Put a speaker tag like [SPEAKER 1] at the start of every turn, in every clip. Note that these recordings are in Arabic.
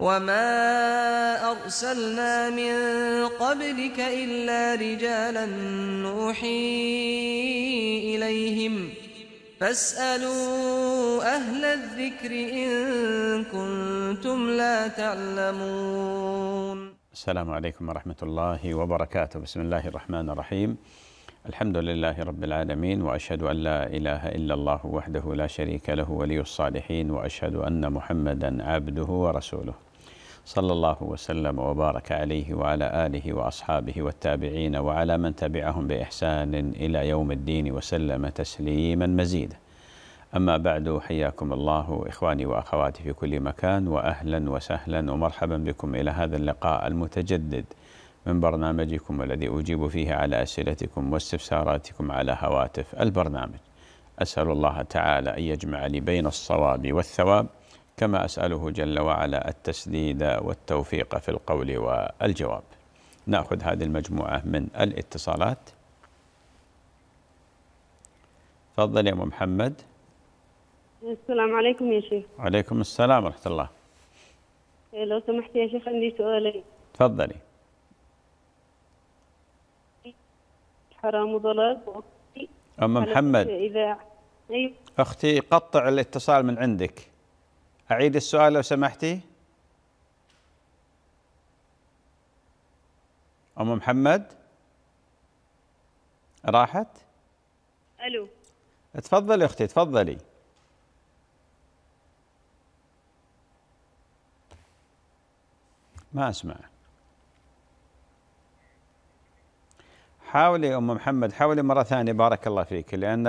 [SPEAKER 1] وما أرسلنا من قبلك
[SPEAKER 2] إلا رجالا نوحي إليهم
[SPEAKER 3] فاسألوا أهل الذكر إن كنتم لا تعلمون
[SPEAKER 4] السلام عليكم ورحمة الله وبركاته بسم الله الرحمن الرحيم الحمد لله رب العالمين واشهد ان لا اله الا الله وحده لا شريك له ولي الصالحين واشهد ان محمدا عبده ورسوله صلى الله وسلم وبارك عليه وعلى اله واصحابه والتابعين وعلى من تبعهم باحسان الى يوم الدين وسلم تسليما مزيدا. اما بعد حياكم الله اخواني واخواتي في كل مكان واهلا وسهلا ومرحبا بكم الى هذا اللقاء المتجدد من برنامجكم الذي اجيب فيه على اسئلتكم واستفساراتكم على هواتف البرنامج. اسال الله تعالى ان يجمع لي بين الصواب والثواب كما أسأله جل وعلا التسديد والتوفيق في القول والجواب نأخذ هذه المجموعة من الاتصالات تفضل يا أم محمد
[SPEAKER 2] السلام عليكم يا شيخ
[SPEAKER 4] وعليكم السلام ورحمة الله
[SPEAKER 2] إيه، لو سمحت يا شيخ عندي سؤالين تفضلي حرام وضلال
[SPEAKER 4] أم محمد
[SPEAKER 2] إذا أيوه.
[SPEAKER 4] أختي قطع الاتصال من عندك أعيد السؤال لو سمحتي أم محمد راحت ألو تفضلي أختي تفضلي ما أسمع حاولي أم محمد حاولي مرة ثانية بارك الله فيك لأن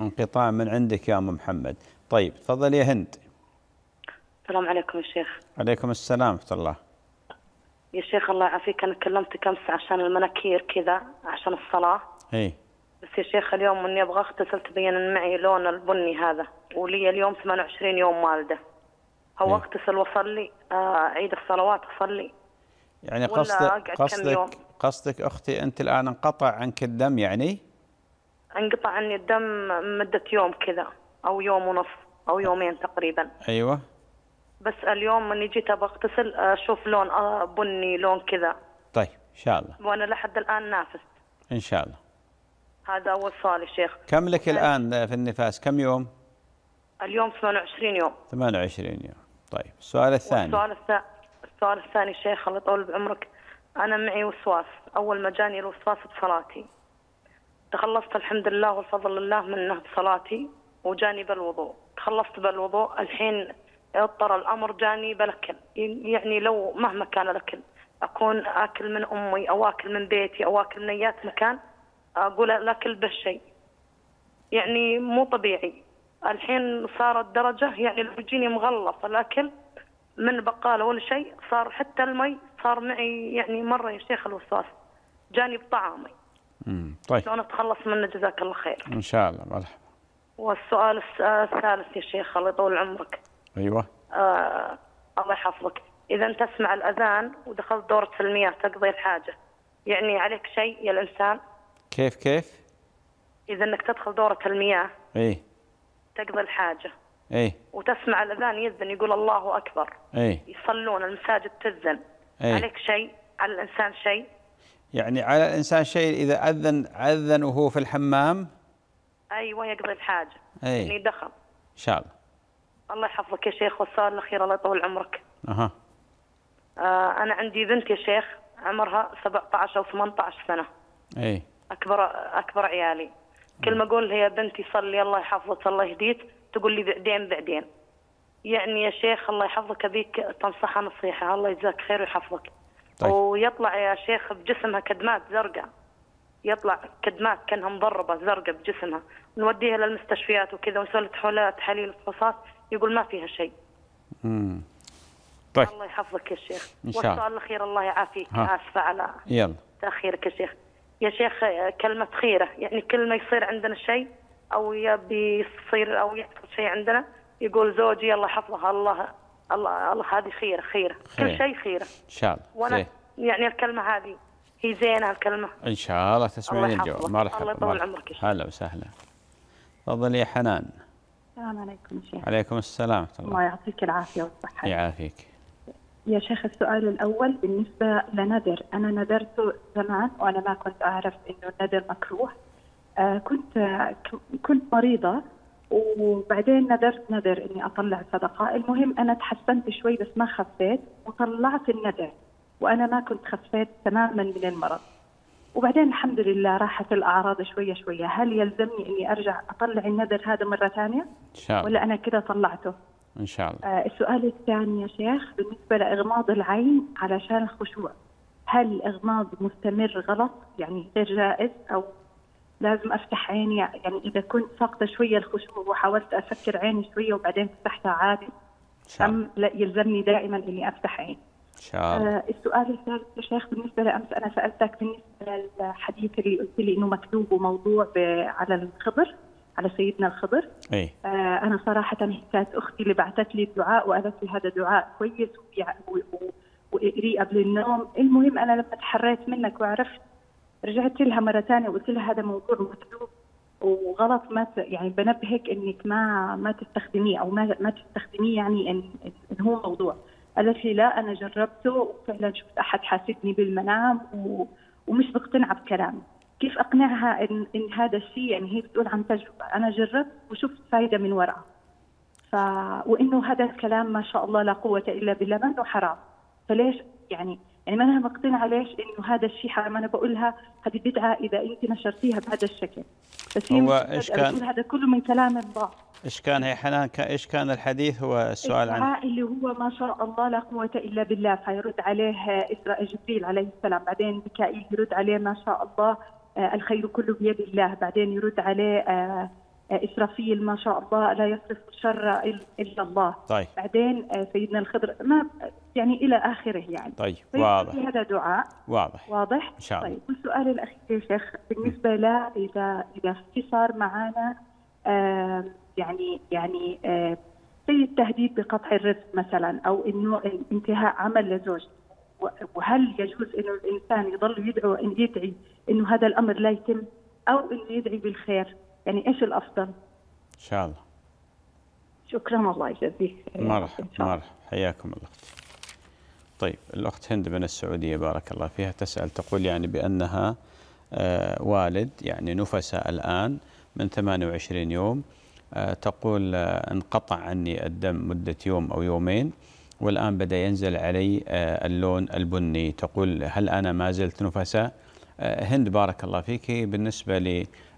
[SPEAKER 4] انقطاع من عندك يا ام محمد طيب تفضل يا هند
[SPEAKER 5] السلام عليكم يا شيخ
[SPEAKER 4] عليكم السلام ورحمه الله
[SPEAKER 5] يا شيخ الله يعافيك انا كلمتك امس عشان المناكير كذا عشان الصلاه اي بس يا شيخ اليوم اني ابغى اغتسل تبين معي لون البني هذا ولي اليوم 28 يوم والده هو إيه؟ اغتسل واصلي آه، اعيد الصلوات اصلي
[SPEAKER 4] يعني قصدك قصدك قصدك اختي انت الان انقطع عنك الدم يعني؟
[SPEAKER 5] انقطع عني الدم مدة يوم كذا أو يوم ونص أو يومين تقريبا أيوة بس اليوم من جيت أبغى أغتسل أشوف لون آه، بني لون كذا
[SPEAKER 4] طيب إن شاء الله
[SPEAKER 5] وأنا لحد الآن نافست إن شاء الله هذا أول سؤال يا شيخ
[SPEAKER 4] كم لك الآن في النفاس كم يوم؟
[SPEAKER 5] اليوم 28 يوم
[SPEAKER 4] 28 يوم طيب السؤال الثاني السؤال
[SPEAKER 5] الثاني السؤال الثاني شيخ الله يطول بعمرك أنا معي وسواس أول ما جاني الوسواس بصلاتي تخلصت الحمد لله والفضل لله منه بصلاتي وجاني بالوضوء تخلصت بالوضوء الحين اضطر الامر جاني بالاكل يعني لو مهما كان الاكل اكون اكل من امي او اكل من بيتي او اكل من ايات مكان اقول الاكل بالشيء يعني مو طبيعي الحين صارت درجه يعني لو يجيني مغلص الاكل من بقاله ولا شيء صار حتى المي صار معي يعني مره يا شيخ الوسواس جاني بطعامي امم طيب شلون اتخلص منه جزاك الله خير
[SPEAKER 4] ان شاء الله مرحبا
[SPEAKER 5] والسؤال الثالث يا شيخ الله يطول عمرك ايوه آه الله يحفظك اذا تسمع الاذان ودخلت دوره المياه تقضي الحاجه يعني عليك شيء يا الانسان
[SPEAKER 4] كيف كيف
[SPEAKER 5] اذا انك تدخل دوره المياه ايه تقضي الحاجه ايه وتسمع الاذان يذن يقول الله اكبر ايه يصلون المساجد تذن ايه عليك شيء على الانسان شيء
[SPEAKER 4] يعني على الإنسان شيء إذا أذن أذن وهو في الحمام
[SPEAKER 5] أيوه يقضي الحاجة أي يعني دخل إن شاء الله الله يحفظك يا شيخ والسؤال الأخير الله يطول عمرك أها آه أنا عندي بنت يا شيخ عمرها 17 أو 18 سنة أي أكبر أكبر عيالي كل ما أقول هي بنتي صلي الله يحفظك الله يهديك تقول لي بعدين بعدين يعني يا شيخ الله يحفظك أبيك تنصحها نصيحة الله يجزاك خير ويحفظك طيب. ويطلع يا شيخ بجسمها كدمات زرقاء يطلع كدمات كانها مضربه زرقاء بجسمها نوديها للمستشفيات وكذا ونسوي لها تحاليل فحوصات يقول ما فيها شيء
[SPEAKER 4] امم طيب
[SPEAKER 5] الله يحفظك يا شيخ ان شاء الله والسؤال الاخير الله يعافيك اسفه على يلا تاخيرك يا شيخ يا شيخ كلمه خيره يعني كل ما يصير عندنا شيء او يبي يصير او يحصل شيء عندنا يقول زوجي الله يحفظها الله الله الله هذه خير خير كل شيء خير ان شاء الله وانا خير. يعني الكلمه هذه هي زينه الكلمه
[SPEAKER 4] ان شاء الله تسمعين الجواب مرحبا الله يطول عمرك هلا وسهلا تفضلي يا حنان
[SPEAKER 5] السلام عليكم
[SPEAKER 4] شيخ عليكم السلام ورحمه الله
[SPEAKER 3] يعطيك العافيه والصحه يعافيك يا شيخ السؤال الأول بالنسبة لنذر أنا نذرت زمان وأنا ما كنت أعرف أنه النذر مكروه آه كنت آه، كنت مريضة وبعدين نذرت نذر اني اطلع صدقه، المهم انا تحسنت شوي بس ما خفيت وطلعت النذر وانا ما كنت خفيت تماما من المرض. وبعدين الحمد لله راحت الاعراض شويه شويه، هل يلزمني اني ارجع اطلع النذر هذا مره ثانيه؟ ان شاء الله ولا انا كده طلعته؟ ان شاء الله. آه السؤال الثاني يا شيخ بالنسبه لاغماض العين علشان الخشوع، هل اغماض مستمر غلط يعني غير جائز او لازم افتح عيني يعني اذا كنت فاقده شويه الخشوع وحاولت افكر عيني شويه وبعدين فتحتها عادي أم لا يلزمني دائما اني افتح عيني
[SPEAKER 1] ان شاء الله آه
[SPEAKER 3] السؤال الثالث يا شيخ بالنسبه لامس انا سالتك بالنسبه للحديث اللي قلت لي انه مكتوب وموضوع على الخضر على سيدنا الخضر أي. آه انا صراحه كانت اختي اللي بعثت لي الدعاء وقالت لي هذا دعاء كويس وقريه قبل النوم المهم انا لما تحريت منك وعرفت رجعت لها مره ثانيه وقلت لها هذا موضوع مكتوب وغلط ما يعني بنبهك انك ما ما تستخدميه او ما ما تستخدميه يعني ان, إن هو موضوع قالت لي لا انا جربته وفعلا شفت احد حاسدني بالمنام و... ومش مقتنعه بكلامي كيف اقنعها ان ان هذا الشيء يعني هي بتقول عن تجربه انا جربت وشفت فائده من وراء ف وانه هذا الكلام ما شاء الله لا قوه الا بالله ما انه حرام فليش يعني يعني ما انا بقتنع ليش انه هذا الشيء حرام انا بقولها هذه بدعه اذا انت نشرتيها بهذا الشكل بس هي هو ايش كان هذا كله من كلام الله
[SPEAKER 4] ايش كان هي حنان ايش كان الحديث هو السؤال عنه
[SPEAKER 3] اللي هو ما شاء الله لا قوه الا بالله فيرد عليه اسراء جبريل عليه السلام بعدين ميكائيل يرد عليه ما شاء الله آه، الخير كله بيد الله بعدين يرد عليه آه، آه، اسرافيل ما شاء الله لا يصرف شر الا الله طيب. بعدين آه، سيدنا الخضر ما يعني الى اخره يعني
[SPEAKER 4] طيب واضح هذا دعاء واضح
[SPEAKER 1] واضح
[SPEAKER 3] ان شاء الله طيب والسؤال الاخير يا شيخ بالنسبه لا اذا اذا في صار معانا يعني يعني زي التهديد بقطع الرزق مثلا او انه انتهاء عمل لزوجته وهل يجوز انه الانسان يضل يدعو ان يدعي انه هذا الامر لا يتم او انه يدعي بالخير يعني ايش الافضل؟ ان شاء الله شكرا الله يجزيك
[SPEAKER 4] مرحبا مرحبا حياكم الله طيب الاخت هند من السعوديه بارك الله فيها تسال تقول يعني بانها آه، والد يعني نفس الان من 28 يوم آه، تقول آه، انقطع عني الدم مده يوم او يومين والآن بدأ ينزل علي اللون البني تقول هل أنا ما زلت نفساء هند بارك الله فيك بالنسبة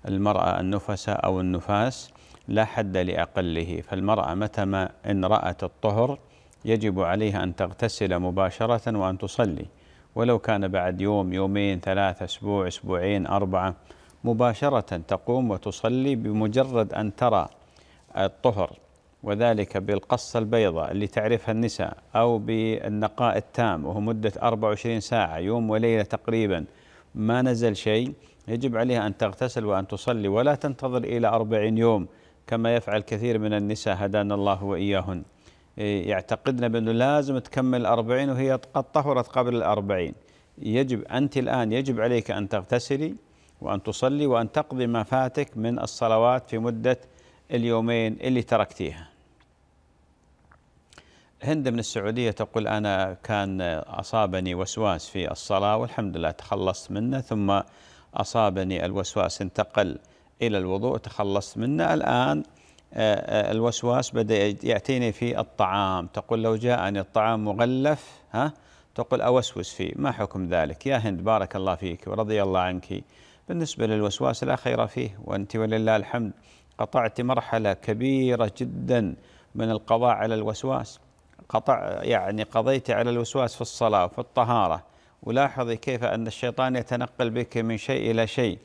[SPEAKER 4] المرأة النفس أو النفاس لا حد لأقله فالمرأة متى ما إن رأت الطهر يجب عليها أن تغتسل مباشرة وأن تصلي ولو كان بعد يوم يومين ثلاثة أسبوع أسبوعين أربعة مباشرة تقوم وتصلي بمجرد أن ترى الطهر وذلك بالقصة البيضاء اللي تعرفها النساء أو بالنقاء التام وهو مدة 24 ساعة يوم وليلة تقريبا ما نزل شيء يجب عليها أن تغتسل وأن تصلي ولا تنتظر إلى أربعين يوم كما يفعل كثير من النساء هدانا الله وإياهن إيه، يعتقدن بأنه لازم تكمل أربعين وهي قد طهرت قبل الأربعين يجب أنت الآن يجب عليك أن تغتسلي وأن تصلي وأن تقضي ما فاتك من الصلوات في مدة اليومين اللي تركتيها هند من السعودية تقول أنا كان أصابني وسواس في الصلاة والحمد لله تخلصت منه ثم أصابني الوسواس انتقل إلى الوضوء تخلصت منه الآن آه، آه، الوسواس بدأ يأتيني في الطعام تقول لو جاءني الطعام مغلف ها تقول أوسوس فيه ما حكم ذلك يا هند بارك الله فيك ورضي الله عنك بالنسبة للوسواس لا خير فيه وأنت ولله الحمد قطعت مرحلة كبيرة جدا من القضاء على الوسواس قطع يعني قضيت على الوسواس في الصلاة وفي الطهارة ولاحظي كيف أن الشيطان يتنقل بك من شيء إلى شيء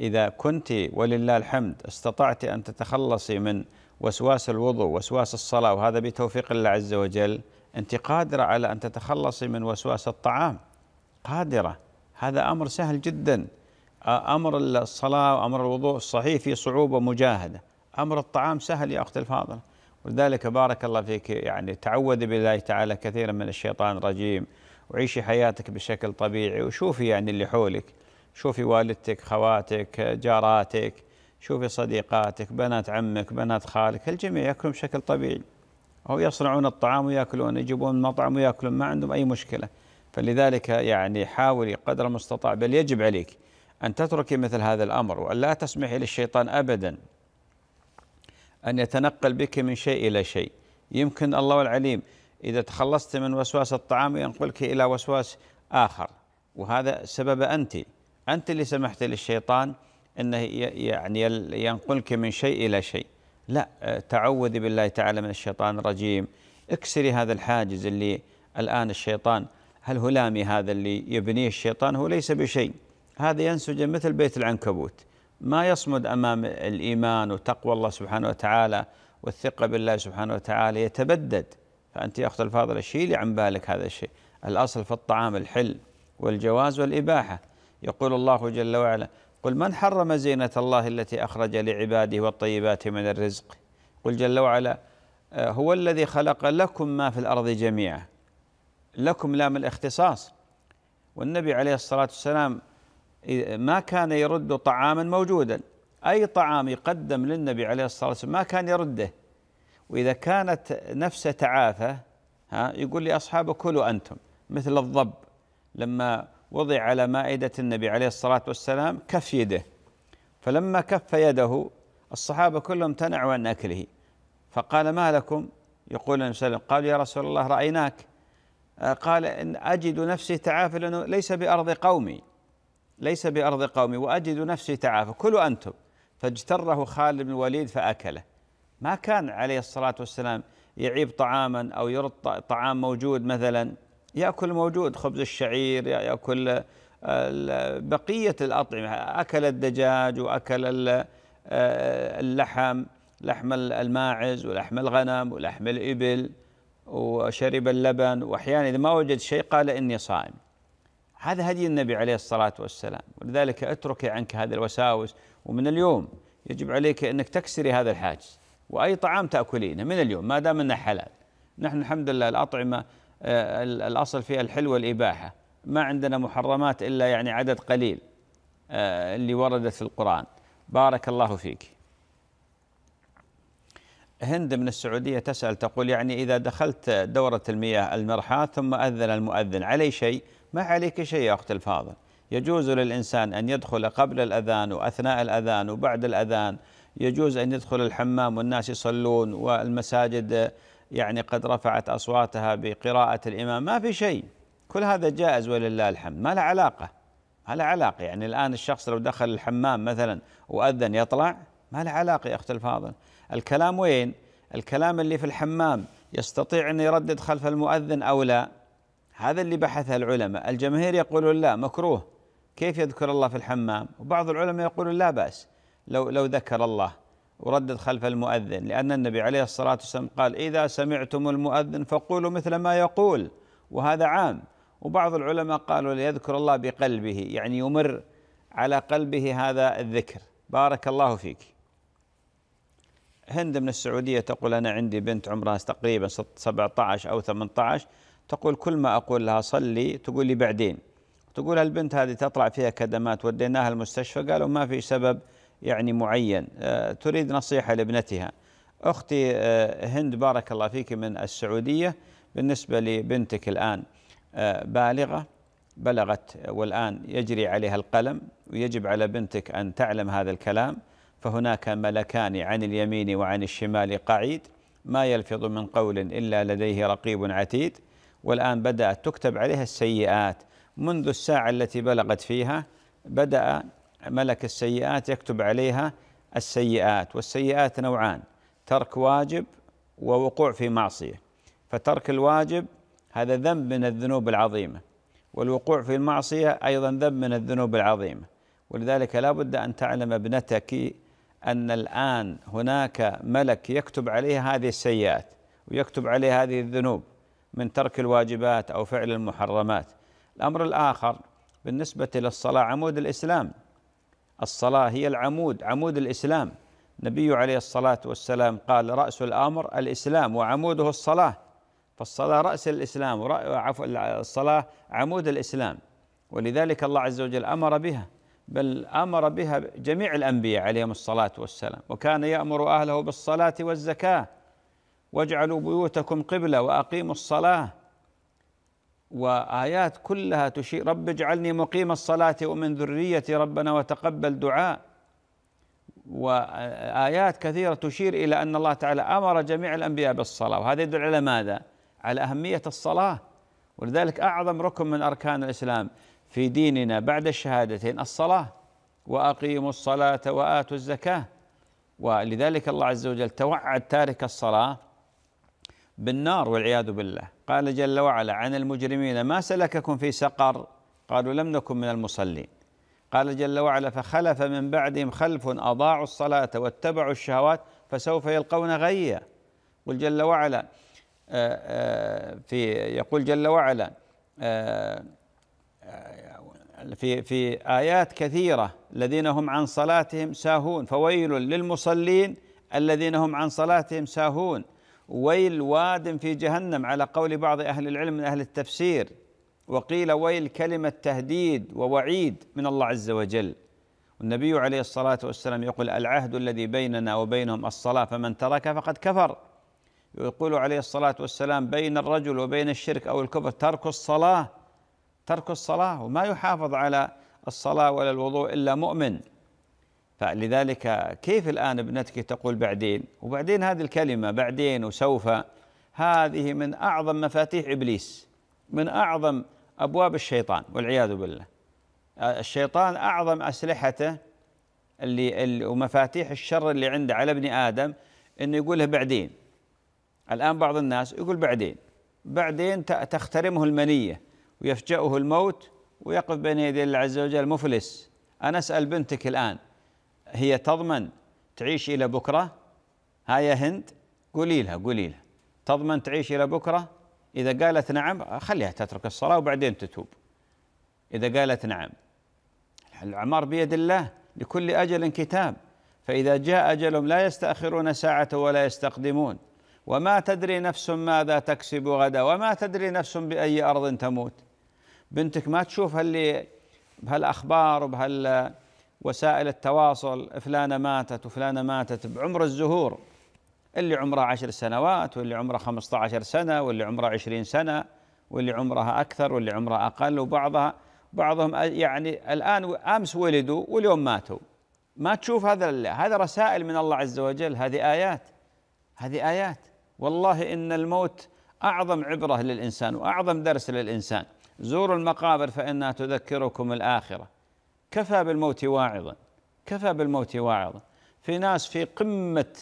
[SPEAKER 4] إذا كنت ولله الحمد استطعت أن تتخلصي من وسواس الوضوء وسواس الصلاة وهذا بتوفيق الله عز وجل أنت قادرة على أن تتخلصي من وسواس الطعام قادرة هذا أمر سهل جدا أمر الصلاة وأمر الوضوء الصحيح في صعوبة مجاهدة أمر الطعام سهل يا أختي الفاضلة ولذلك بارك الله فيك يعني تعوذ بالله تعالى كثيرا من الشيطان الرجيم وعيشي حياتك بشكل طبيعي وشوفي يعني اللي حولك شوفي والدتك خواتك جاراتك شوفي صديقاتك بنات عمك بنات خالك الجميع ياكلون بشكل طبيعي أو يصنعون الطعام وياكلون يجيبون مطعم وياكلون ما عندهم أي مشكلة فلذلك يعني حاولي قدر المستطاع بل يجب عليك أن تتركي مثل هذا الأمر وأن لا تسمحي للشيطان أبدا أن يتنقل بك من شيء إلى شيء يمكن الله العليم إذا تخلصت من وسواس الطعام ينقلك إلى وسواس آخر وهذا سبب أنت أنت اللي سمحت للشيطان أنه يعني ينقلك من شيء إلى شيء لا تعوذي بالله تعالى من الشيطان الرجيم اكسري هذا الحاجز اللي الآن الشيطان هل هلامي هذا اللي يبنيه الشيطان هو ليس بشيء هذا ينسج مثل بيت العنكبوت ما يصمد أمام الإيمان وتقوى الله سبحانه وتعالى والثقة بالله سبحانه وتعالى يتبدد فأنت يا أخت الفاضلة شيلي عن بالك هذا الشيء الأصل في الطعام الحل والجواز والإباحة يقول الله جل وعلا قل من حرم زينة الله التي أخرج لعباده والطيبات من الرزق قل جل وعلا آه، هو الذي خلق لكم ما في الأرض جميعا لكم لام الاختصاص والنبي عليه الصلاة والسلام ما كان يرد طعاما موجودا أي طعام يقدم للنبي عليه الصلاة والسلام ما كان يرده وإذا كانت نفسه تعافى ها يقول لأصحابه كلوا أنتم مثل الضب لما وضع على مائدة النبي عليه الصلاة والسلام كف يده فلما كف يده الصحابة كلهم امتنعوا عن أكله فقال ما لكم يقول النبي صلى الله عليه وسلم قالوا يا رسول الله رأيناك آه، قال إن أجد نفسي تعافى لأنه ليس بأرض قومي ليس بأرض قومي وأجد نفسي تعافى كلوا أنتم فاجتره خالد بن الوليد فأكله ما كان عليه الصلاة والسلام يعيب طعاما أو يرد طعام موجود مثلا يأكل موجود خبز الشعير يأكل آه، بقية الأطعمة أكل الدجاج وأكل آه، اللحم لحم الماعز ولحم الغنم ولحم الإبل وشرب اللبن وأحيانا إذا ما وجد شيء قال إني صائم هذا هدي النبي عليه الصلاة والسلام ولذلك اتركي عنك هذه الوساوس ومن اليوم يجب عليك أنك تكسري هذا الحاجز واي طعام تاكلينه من اليوم ما دام انه حلال نحن الحمد لله الاطعمه آه، الاصل فيها الحلوة والاباحه ما عندنا محرمات الا يعني عدد قليل آه، اللي وردت في القران بارك الله فيك هند من السعوديه تسال تقول يعني اذا دخلت دوره المياه المرحاة ثم اذن المؤذن علي شيء ما عليك شيء يا اختي الفاضل يجوز للانسان ان يدخل قبل الاذان واثناء الاذان وبعد الاذان يجوز أن يدخل الحمام والناس يصلون والمساجد يعني قد رفعت أصواتها بقراءة الإمام ما في شيء كل هذا جائز ولله الحمد ما له علاقة ما له علاقة يعني الآن الشخص لو دخل الحمام مثلا وأذن يطلع ما له علاقة يا أخت الفاضل الكلام وين الكلام اللي في الحمام يستطيع أن يردد خلف المؤذن أو لا هذا اللي بحثه العلماء الجماهير يقولون لا مكروه كيف يذكر الله في الحمام وبعض العلماء يقولون لا بأس لو لو ذكر الله وردد خلف المؤذن لأن النبي عليه الصلاة والسلام قال إذا سمعتم المؤذن فقولوا مثل ما يقول وهذا عام وبعض العلماء قالوا ليذكر الله بقلبه يعني يمر على قلبه هذا الذكر بارك الله فيك هند من السعودية تقول أنا عندي بنت عمرها تقريبا 17 أو 18 تقول كل ما أقول لها صلي تقول لي بعدين تقول البنت هذه تطلع فيها كدمات وديناها المستشفى قالوا ما في سبب يعني معين آه، تريد نصيحة لابنتها أختي آه، هند بارك الله فيك من السعودية بالنسبة لبنتك الآن آه، بالغة بلغت والآن يجري عليها القلم ويجب على بنتك أن تعلم هذا الكلام فهناك ملكان عن اليمين وعن الشمال قعيد ما يلفظ من قول إلا لديه رقيب عتيد والآن بدأت تكتب عليها السيئات منذ الساعة التي بلغت فيها بدأ ملك السيئات يكتب عليها السيئات والسيئات نوعان ترك واجب ووقوع في معصيه فترك الواجب هذا ذنب من الذنوب العظيمه والوقوع في المعصيه ايضا ذنب من الذنوب العظيمه ولذلك لا بد ان تعلم ابنتك ان الان هناك ملك يكتب عليها هذه السيئات ويكتب عليها هذه الذنوب من ترك الواجبات او فعل المحرمات الامر الاخر بالنسبه للصلاه عمود الاسلام الصلاة هي العمود عمود الإسلام النبي عليه الصلاة والسلام قال رأس الأمر الإسلام وعموده الصلاة فالصلاة رأس الإسلام عفوا الصلاة عمود الإسلام ولذلك الله عز وجل أمر بها بل أمر بها جميع الأنبياء عليهم الصلاة والسلام وكان يأمر أهله بالصلاة والزكاة واجعلوا بيوتكم قبلة وأقيموا الصلاة وايات كلها تشير رب اجعلني مقيم الصلاه ومن ذريتي ربنا وتقبل دعاء وايات كثيره تشير الى ان الله تعالى امر جميع الانبياء بالصلاه وهذا يدل على ماذا؟ على اهميه الصلاه ولذلك اعظم ركن من اركان الاسلام في ديننا بعد الشهادتين الصلاه واقيموا الصلاه واتوا الزكاه ولذلك الله عز وجل توعد تارك الصلاه بالنار والعياذ بالله قال جل وعلا عن المجرمين ما سلككم في سقر قالوا لم نكن من المصلين قال جل وعلا فخلف من بعدهم خلف اضاعوا الصلاه واتبعوا الشهوات فسوف يلقون غيا قل جل وعلا آه، آه، في يقول جل وعلا آه، في في ايات كثيره الذين هم عن صلاتهم ساهون فويل للمصلين الذين هم عن صلاتهم ساهون ويل واد في جهنم على قول بعض أهل العلم من أهل التفسير وقيل ويل كلمة تهديد ووعيد من الله عز وجل والنبي عليه الصلاة والسلام يقول العهد الذي بيننا وبينهم الصلاة فمن ترك فقد كفر يقول عليه الصلاة والسلام بين الرجل وبين الشرك أو الكفر ترك الصلاة ترك الصلاة وما يحافظ على الصلاة ولا الوضوء إلا مؤمن فلذلك كيف الآن ابنتك تقول بعدين وبعدين هذه الكلمة بعدين وسوف هذه من أعظم مفاتيح إبليس من أعظم أبواب الشيطان والعياذ بالله الشيطان أعظم أسلحته اللي ومفاتيح الشر اللي عنده على ابن آدم أنه يقول له بعدين الآن بعض الناس يقول بعدين بعدين تخترمه المنية ويفجأه الموت ويقف بين يدي الله عز وجل مفلس أنا أسأل بنتك الآن هي تضمن تعيش إلى بكرة هاي هند قولي لها قولي لها تضمن تعيش إلى بكرة إذا قالت نعم خليها تترك الصلاة وبعدين تتوب إذا قالت نعم الأعمار بيد الله لكل أجل كتاب فإذا جاء أجلهم لا يستأخرون ساعة ولا يستقدمون وما تدري نفس ماذا تكسب غدا وما تدري نفس بأي أرض تموت بنتك ما تشوف هاللي بهالأخبار وبهال وسائل التواصل فلانة ماتت وفلانة ماتت بعمر الزهور اللي عمره عشر سنوات واللي عمره خمسة عشر سنة واللي عمره عشرين سنة واللي عمرها أكثر واللي عمرها أقل وبعضها بعضهم يعني الآن أمس ولدوا واليوم ماتوا ما تشوف هذا هذا رسائل من الله عز وجل هذه آيات هذه آيات والله إن الموت أعظم عبرة للإنسان وأعظم درس للإنسان زوروا المقابر فإنها تذكركم الآخرة كفى بالموت واعظا كفى بالموت واعظا في ناس في قمه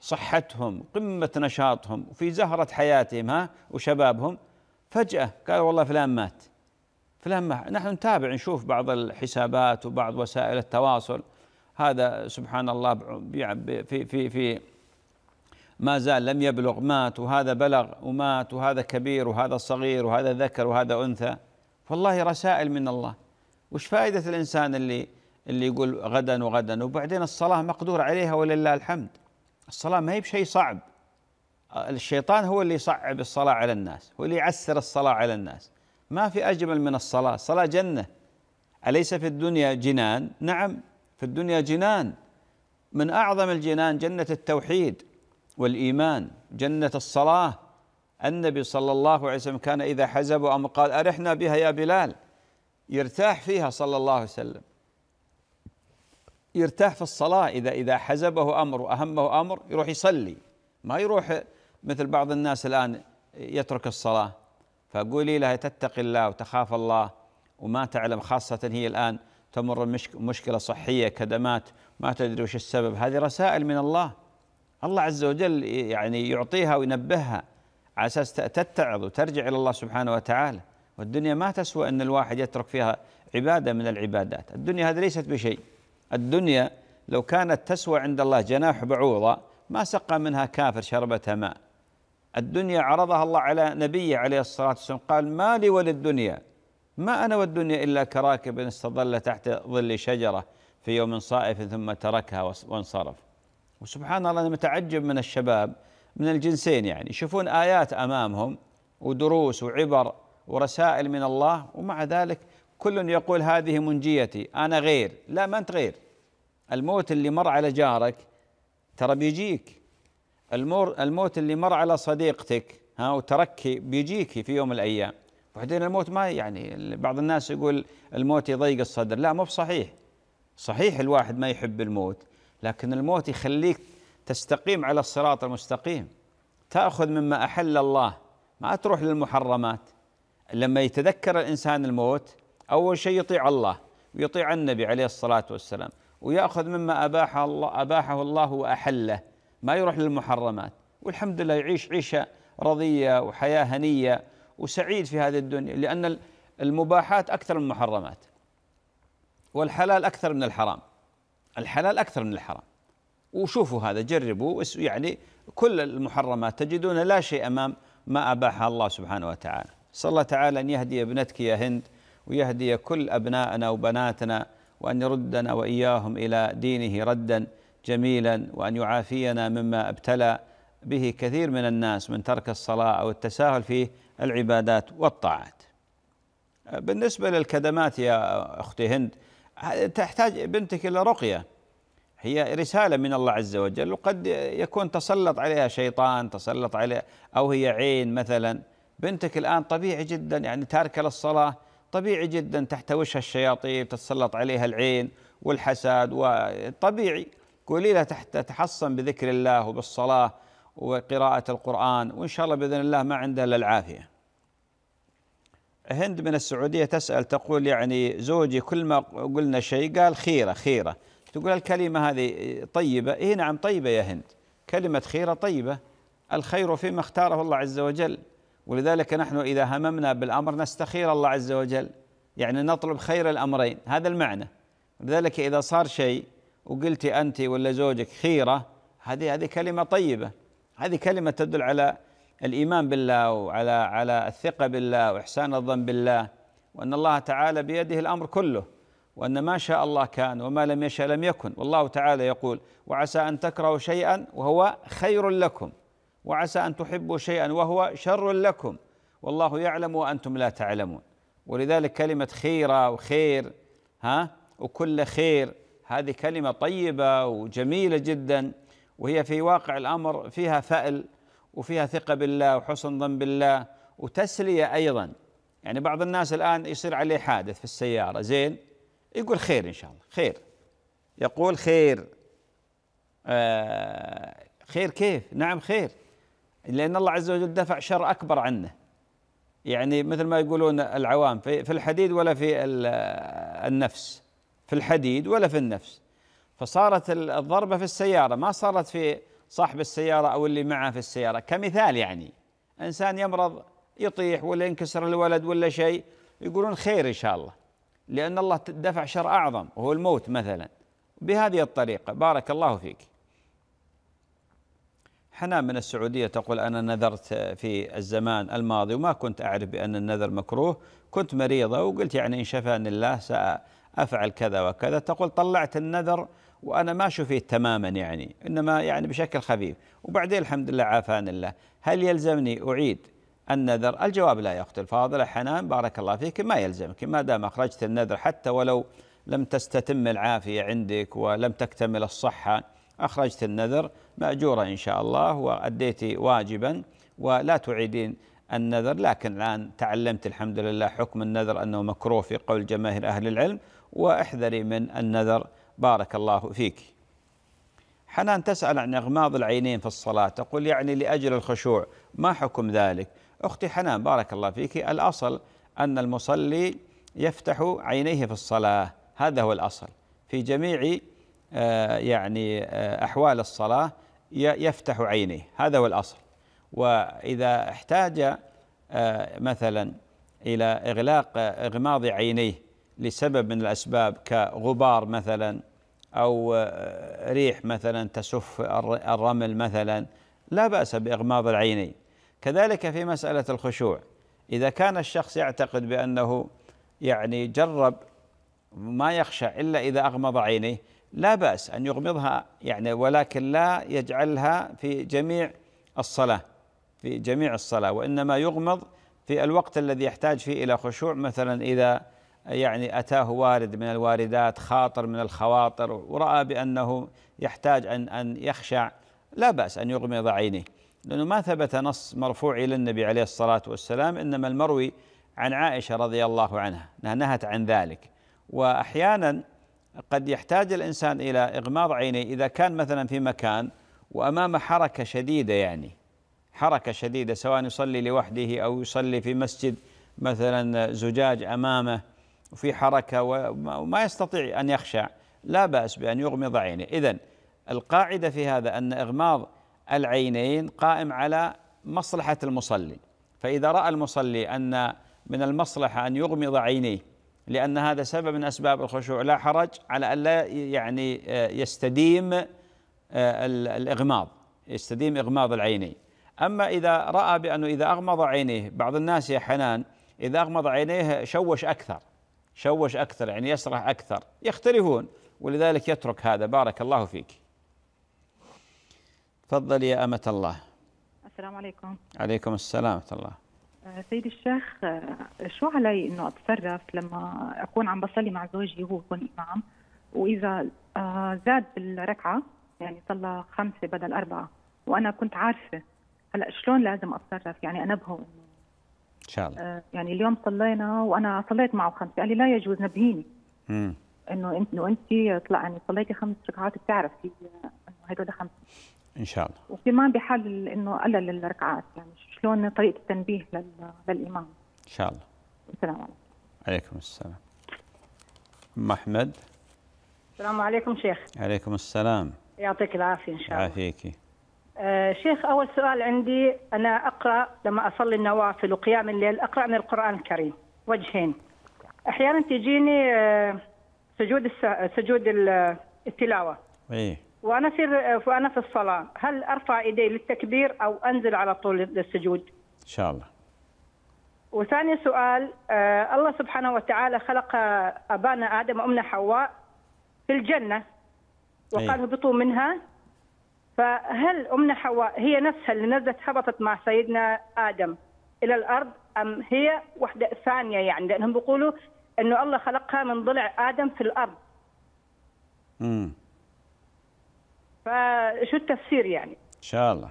[SPEAKER 4] صحتهم قمه نشاطهم وفي زهره حياتهم ها وشبابهم فجاه قال والله فلان مات فلان مات نحن نتابع نشوف بعض الحسابات وبعض وسائل التواصل هذا سبحان الله في في في ما زال لم يبلغ مات وهذا بلغ ومات وهذا كبير وهذا صغير وهذا ذكر وهذا انثى والله رسائل من الله وش فائدة الإنسان اللي اللي يقول غدا وغدا وبعدين الصلاة مقدور عليها ولله الحمد الصلاة ما هي بشيء صعب الشيطان هو اللي يصعب الصلاة على الناس هو اللي يعسر الصلاة على الناس ما في أجمل من الصلاة الصلاة جنة أليس في الدنيا جنان نعم في الدنيا جنان من أعظم الجنان جنة التوحيد والإيمان جنة الصلاة النبي صلى الله عليه وسلم كان إذا حزبوا أم قال أرحنا بها يا بلال يرتاح فيها صلى الله عليه وسلم يرتاح في الصلاة إذا إذا حزبه أمر وأهمه أمر يروح يصلي ما يروح مثل بعض الناس الآن يترك الصلاة فقولي لها تتقي الله وتخاف الله وما تعلم خاصة هي الآن تمر مشكلة صحية كدمات ما تدري وش السبب هذه رسائل من الله الله عز وجل يعني يعطيها وينبهها على أساس تتعظ وترجع إلى الله سبحانه وتعالى والدنيا ما تسوى أن الواحد يترك فيها عبادة من العبادات الدنيا هذه ليست بشيء الدنيا لو كانت تسوى عند الله جناح بعوضة ما سقى منها كافر شربة ماء الدنيا عرضها الله على نبيه عليه الصلاة والسلام قال ما لي وللدنيا ما أنا والدنيا إلا كراكب استظل تحت ظل شجرة في يوم صائف ثم تركها وانصرف وسبحان الله أنا متعجب من الشباب من الجنسين يعني يشوفون آيات أمامهم ودروس وعبر ورسائل من الله ومع ذلك كل يقول هذه منجيتي انا غير لا ما انت غير الموت اللي مر على جارك ترى بيجيك المور الموت اللي مر على صديقتك ها وتركي بيجيك في يوم من الايام وبعدين الموت ما يعني بعض الناس يقول الموت يضيق الصدر لا مو بصحيح صحيح الواحد ما يحب الموت لكن الموت يخليك تستقيم على الصراط المستقيم تاخذ مما احل الله ما تروح للمحرمات لما يتذكر الانسان الموت اول شيء يطيع الله ويطيع النبي عليه الصلاه والسلام وياخذ مما اباح الله اباحه الله واحله ما يروح للمحرمات والحمد لله يعيش عيشه رضيه وحياه هنيه وسعيد في هذه الدنيا لان المباحات اكثر من المحرمات والحلال اكثر من الحرام الحلال اكثر من الحرام وشوفوا هذا جربوا يعني كل المحرمات تجدون لا شيء امام ما اباحها الله سبحانه وتعالى صلى الله تعالى أن يهدي ابنتك يا هند ويهدي كل أبنائنا وبناتنا وأن يردنا وإياهم إلى دينه ردا جميلا وأن يعافينا مما ابتلى به كثير من الناس من ترك الصلاة أو التساهل في العبادات والطاعات بالنسبة للكدمات يا أختي هند تحتاج بنتك إلى رقية هي رسالة من الله عز وجل وقد يكون تسلط عليها شيطان تسلط عليها أو هي عين مثلاً بنتك الآن طبيعي جدا يعني تاركة للصلاة طبيعي جدا تحتوشها الشياطين تتسلط عليها العين والحسد وطبيعي قولي لها تحصن بذكر الله وبالصلاة وقراءة القرآن وإن شاء الله بإذن الله ما عندها إلا العافية هند من السعودية تسأل تقول يعني زوجي كل ما قلنا شيء قال خيرة خيرة تقول الكلمة هذه طيبة إيه نعم طيبة يا هند كلمة خيرة طيبة الخير فيما اختاره الله عز وجل ولذلك نحن إذا هممنا بالأمر نستخير الله عز وجل يعني نطلب خير الأمرين هذا المعنى لذلك إذا صار شيء وقلت أنت ولا زوجك خيرة هذه هذه كلمة طيبة هذه كلمة تدل على الإيمان بالله وعلى على الثقة بالله وإحسان الظن بالله وأن الله تعالى بيده الأمر كله وأن ما شاء الله كان وما لم يشاء لم يكن والله تعالى يقول وعسى أن تكرهوا شيئا وهو خير لكم وعسى ان تحبوا شيئا وهو شر لكم والله يعلم وانتم لا تعلمون ولذلك كلمه خيره وخير ها وكل خير هذه كلمه طيبه وجميله جدا وهي في واقع الامر فيها فأل وفيها ثقه بالله وحسن ظن بالله وتسليه ايضا يعني بعض الناس الان يصير عليه حادث في السياره زين يقول خير ان شاء الله خير يقول خير آه خير كيف نعم خير لأن الله عز وجل دفع شر أكبر عنه يعني مثل ما يقولون العوام في الحديد ولا في النفس في الحديد ولا في النفس فصارت الضربة في السيارة ما صارت في صاحب السيارة أو اللي معه في السيارة كمثال يعني إنسان يمرض يطيح ولا ينكسر الولد ولا شيء يقولون خير إن شاء الله لأن الله دفع شر أعظم وهو الموت مثلا بهذه الطريقة بارك الله فيك حنان من السعودية تقول أنا نذرت في الزمان الماضي وما كنت أعرف بأن النذر مكروه كنت مريضة وقلت يعني إن شفاني الله سأفعل كذا وكذا تقول طلعت النذر وأنا ما شفيت تماما يعني إنما يعني بشكل خفيف وبعدين الحمد لله عافاني الله هل يلزمني أعيد النذر الجواب لا يا أختي الفاضلة حنان بارك الله فيك ما يلزمك ما دام أخرجت النذر حتى ولو لم تستتم العافية عندك ولم تكتمل الصحة أخرجت النذر مأجورة إن شاء الله وأديت واجبا ولا تعيدين النذر لكن الآن تعلمت الحمد لله حكم النذر أنه مكروه في قول جماهير أهل العلم واحذري من النذر بارك الله فيك حنان تسأل عن إغماض العينين في الصلاة تقول يعني لأجل الخشوع ما حكم ذلك أختي حنان بارك الله فيك الأصل أن المصلي يفتح عينيه في الصلاة هذا هو الأصل في جميع آه، يعني آه، أحوال الصلاة يفتح عينيه هذا هو الأصل وإذا احتاج آه، مثلا إلى إغلاق إغماض عينيه لسبب من الأسباب كغبار مثلا أو ريح مثلا تسف الرمل مثلا لا بأس بإغماض العينين كذلك في مسألة الخشوع إذا كان الشخص يعتقد بأنه يعني جرب ما يخشى إلا إذا أغمض عينيه لا بأس أن يغمضها يعني ولكن لا يجعلها في جميع الصلاة في جميع الصلاة وإنما يغمض في الوقت الذي يحتاج فيه إلى خشوع مثلا إذا يعني أتاه وارد من الواردات خاطر من الخواطر ورأى بأنه يحتاج أن أن يخشع لا بأس أن يغمض عينيه لأنه ما ثبت نص مرفوع إلى النبي عليه الصلاة والسلام إنما المروي عن عائشة رضي الله عنها أنها نهت عن ذلك وأحيانا قد يحتاج الإنسان إلى إغماض عينيه إذا كان مثلا في مكان وأمامه حركة شديدة يعني حركة شديدة سواء يصلي لوحده أو يصلي في مسجد مثلا زجاج أمامه وفي حركة وما يستطيع أن يخشع لا بأس بأن يغمض عينه إذا القاعدة في هذا أن إغماض العينين قائم على مصلحة المصلي فإذا رأى المصلي أن من المصلحة أن يغمض عينيه لأن هذا سبب من أسباب الخشوع لا حرج على ألا يعني آه، يستديم آه، الإغماض يستديم إغماض العينين أما إذا رأى بأنه إذا أغمض عينيه بعض الناس يا حنان إذا أغمض عينيه شوش أكثر شوش أكثر يعني يسرح أكثر يختلفون ولذلك يترك هذا بارك الله فيك تفضل يا أمة الله
[SPEAKER 3] السلام عليكم
[SPEAKER 4] عليكم السلام ورحمة الله
[SPEAKER 3] آه، سيد الشيخ آه، شو علي انه اتصرف لما اكون عم بصلي مع زوجي وهو يكون امام واذا آه، زاد بالركعه يعني صلى خمسه بدل اربعه وانا كنت عارفه هلا شلون لازم اتصرف يعني انبهه انه ان شاء الله يعني اليوم صلينا وانا صليت معه خمسه قال لي لا يجوز نبهيني امم انه انت انه انت طلع يعني صليتي خمس ركعات بتعرفي انه هدول خمسه ان شاء الله وكمان بحال انه قلل الركعات يعني شلون طريقه التنبيه للامام ان شاء الله السلام عليكم
[SPEAKER 4] عليكم السلام ام احمد
[SPEAKER 3] السلام عليكم شيخ
[SPEAKER 4] عليكم السلام
[SPEAKER 3] يعطيك العافيه ان شاء الله عافيك آه شيخ اول سؤال عندي انا اقرا لما اصلي النوافل وقيام الليل اقرا من القران الكريم وجهين احيانا تجيني آه سجود سجود التلاوه ايه وانا في وانا في الصلاه هل ارفع ايدي للتكبير او انزل على طول للسجود؟ ان شاء الله. وثاني سؤال آه الله سبحانه وتعالى خلق ابانا ادم وامنا حواء في الجنه وقال أيه. منها فهل امنا حواء هي نفسها اللي نزلت هبطت مع سيدنا ادم الى الارض ام هي وحده ثانيه يعني لانهم بيقولوا انه الله خلقها من ضلع ادم في الارض. امم فشو التفسير يعني ان شاء الله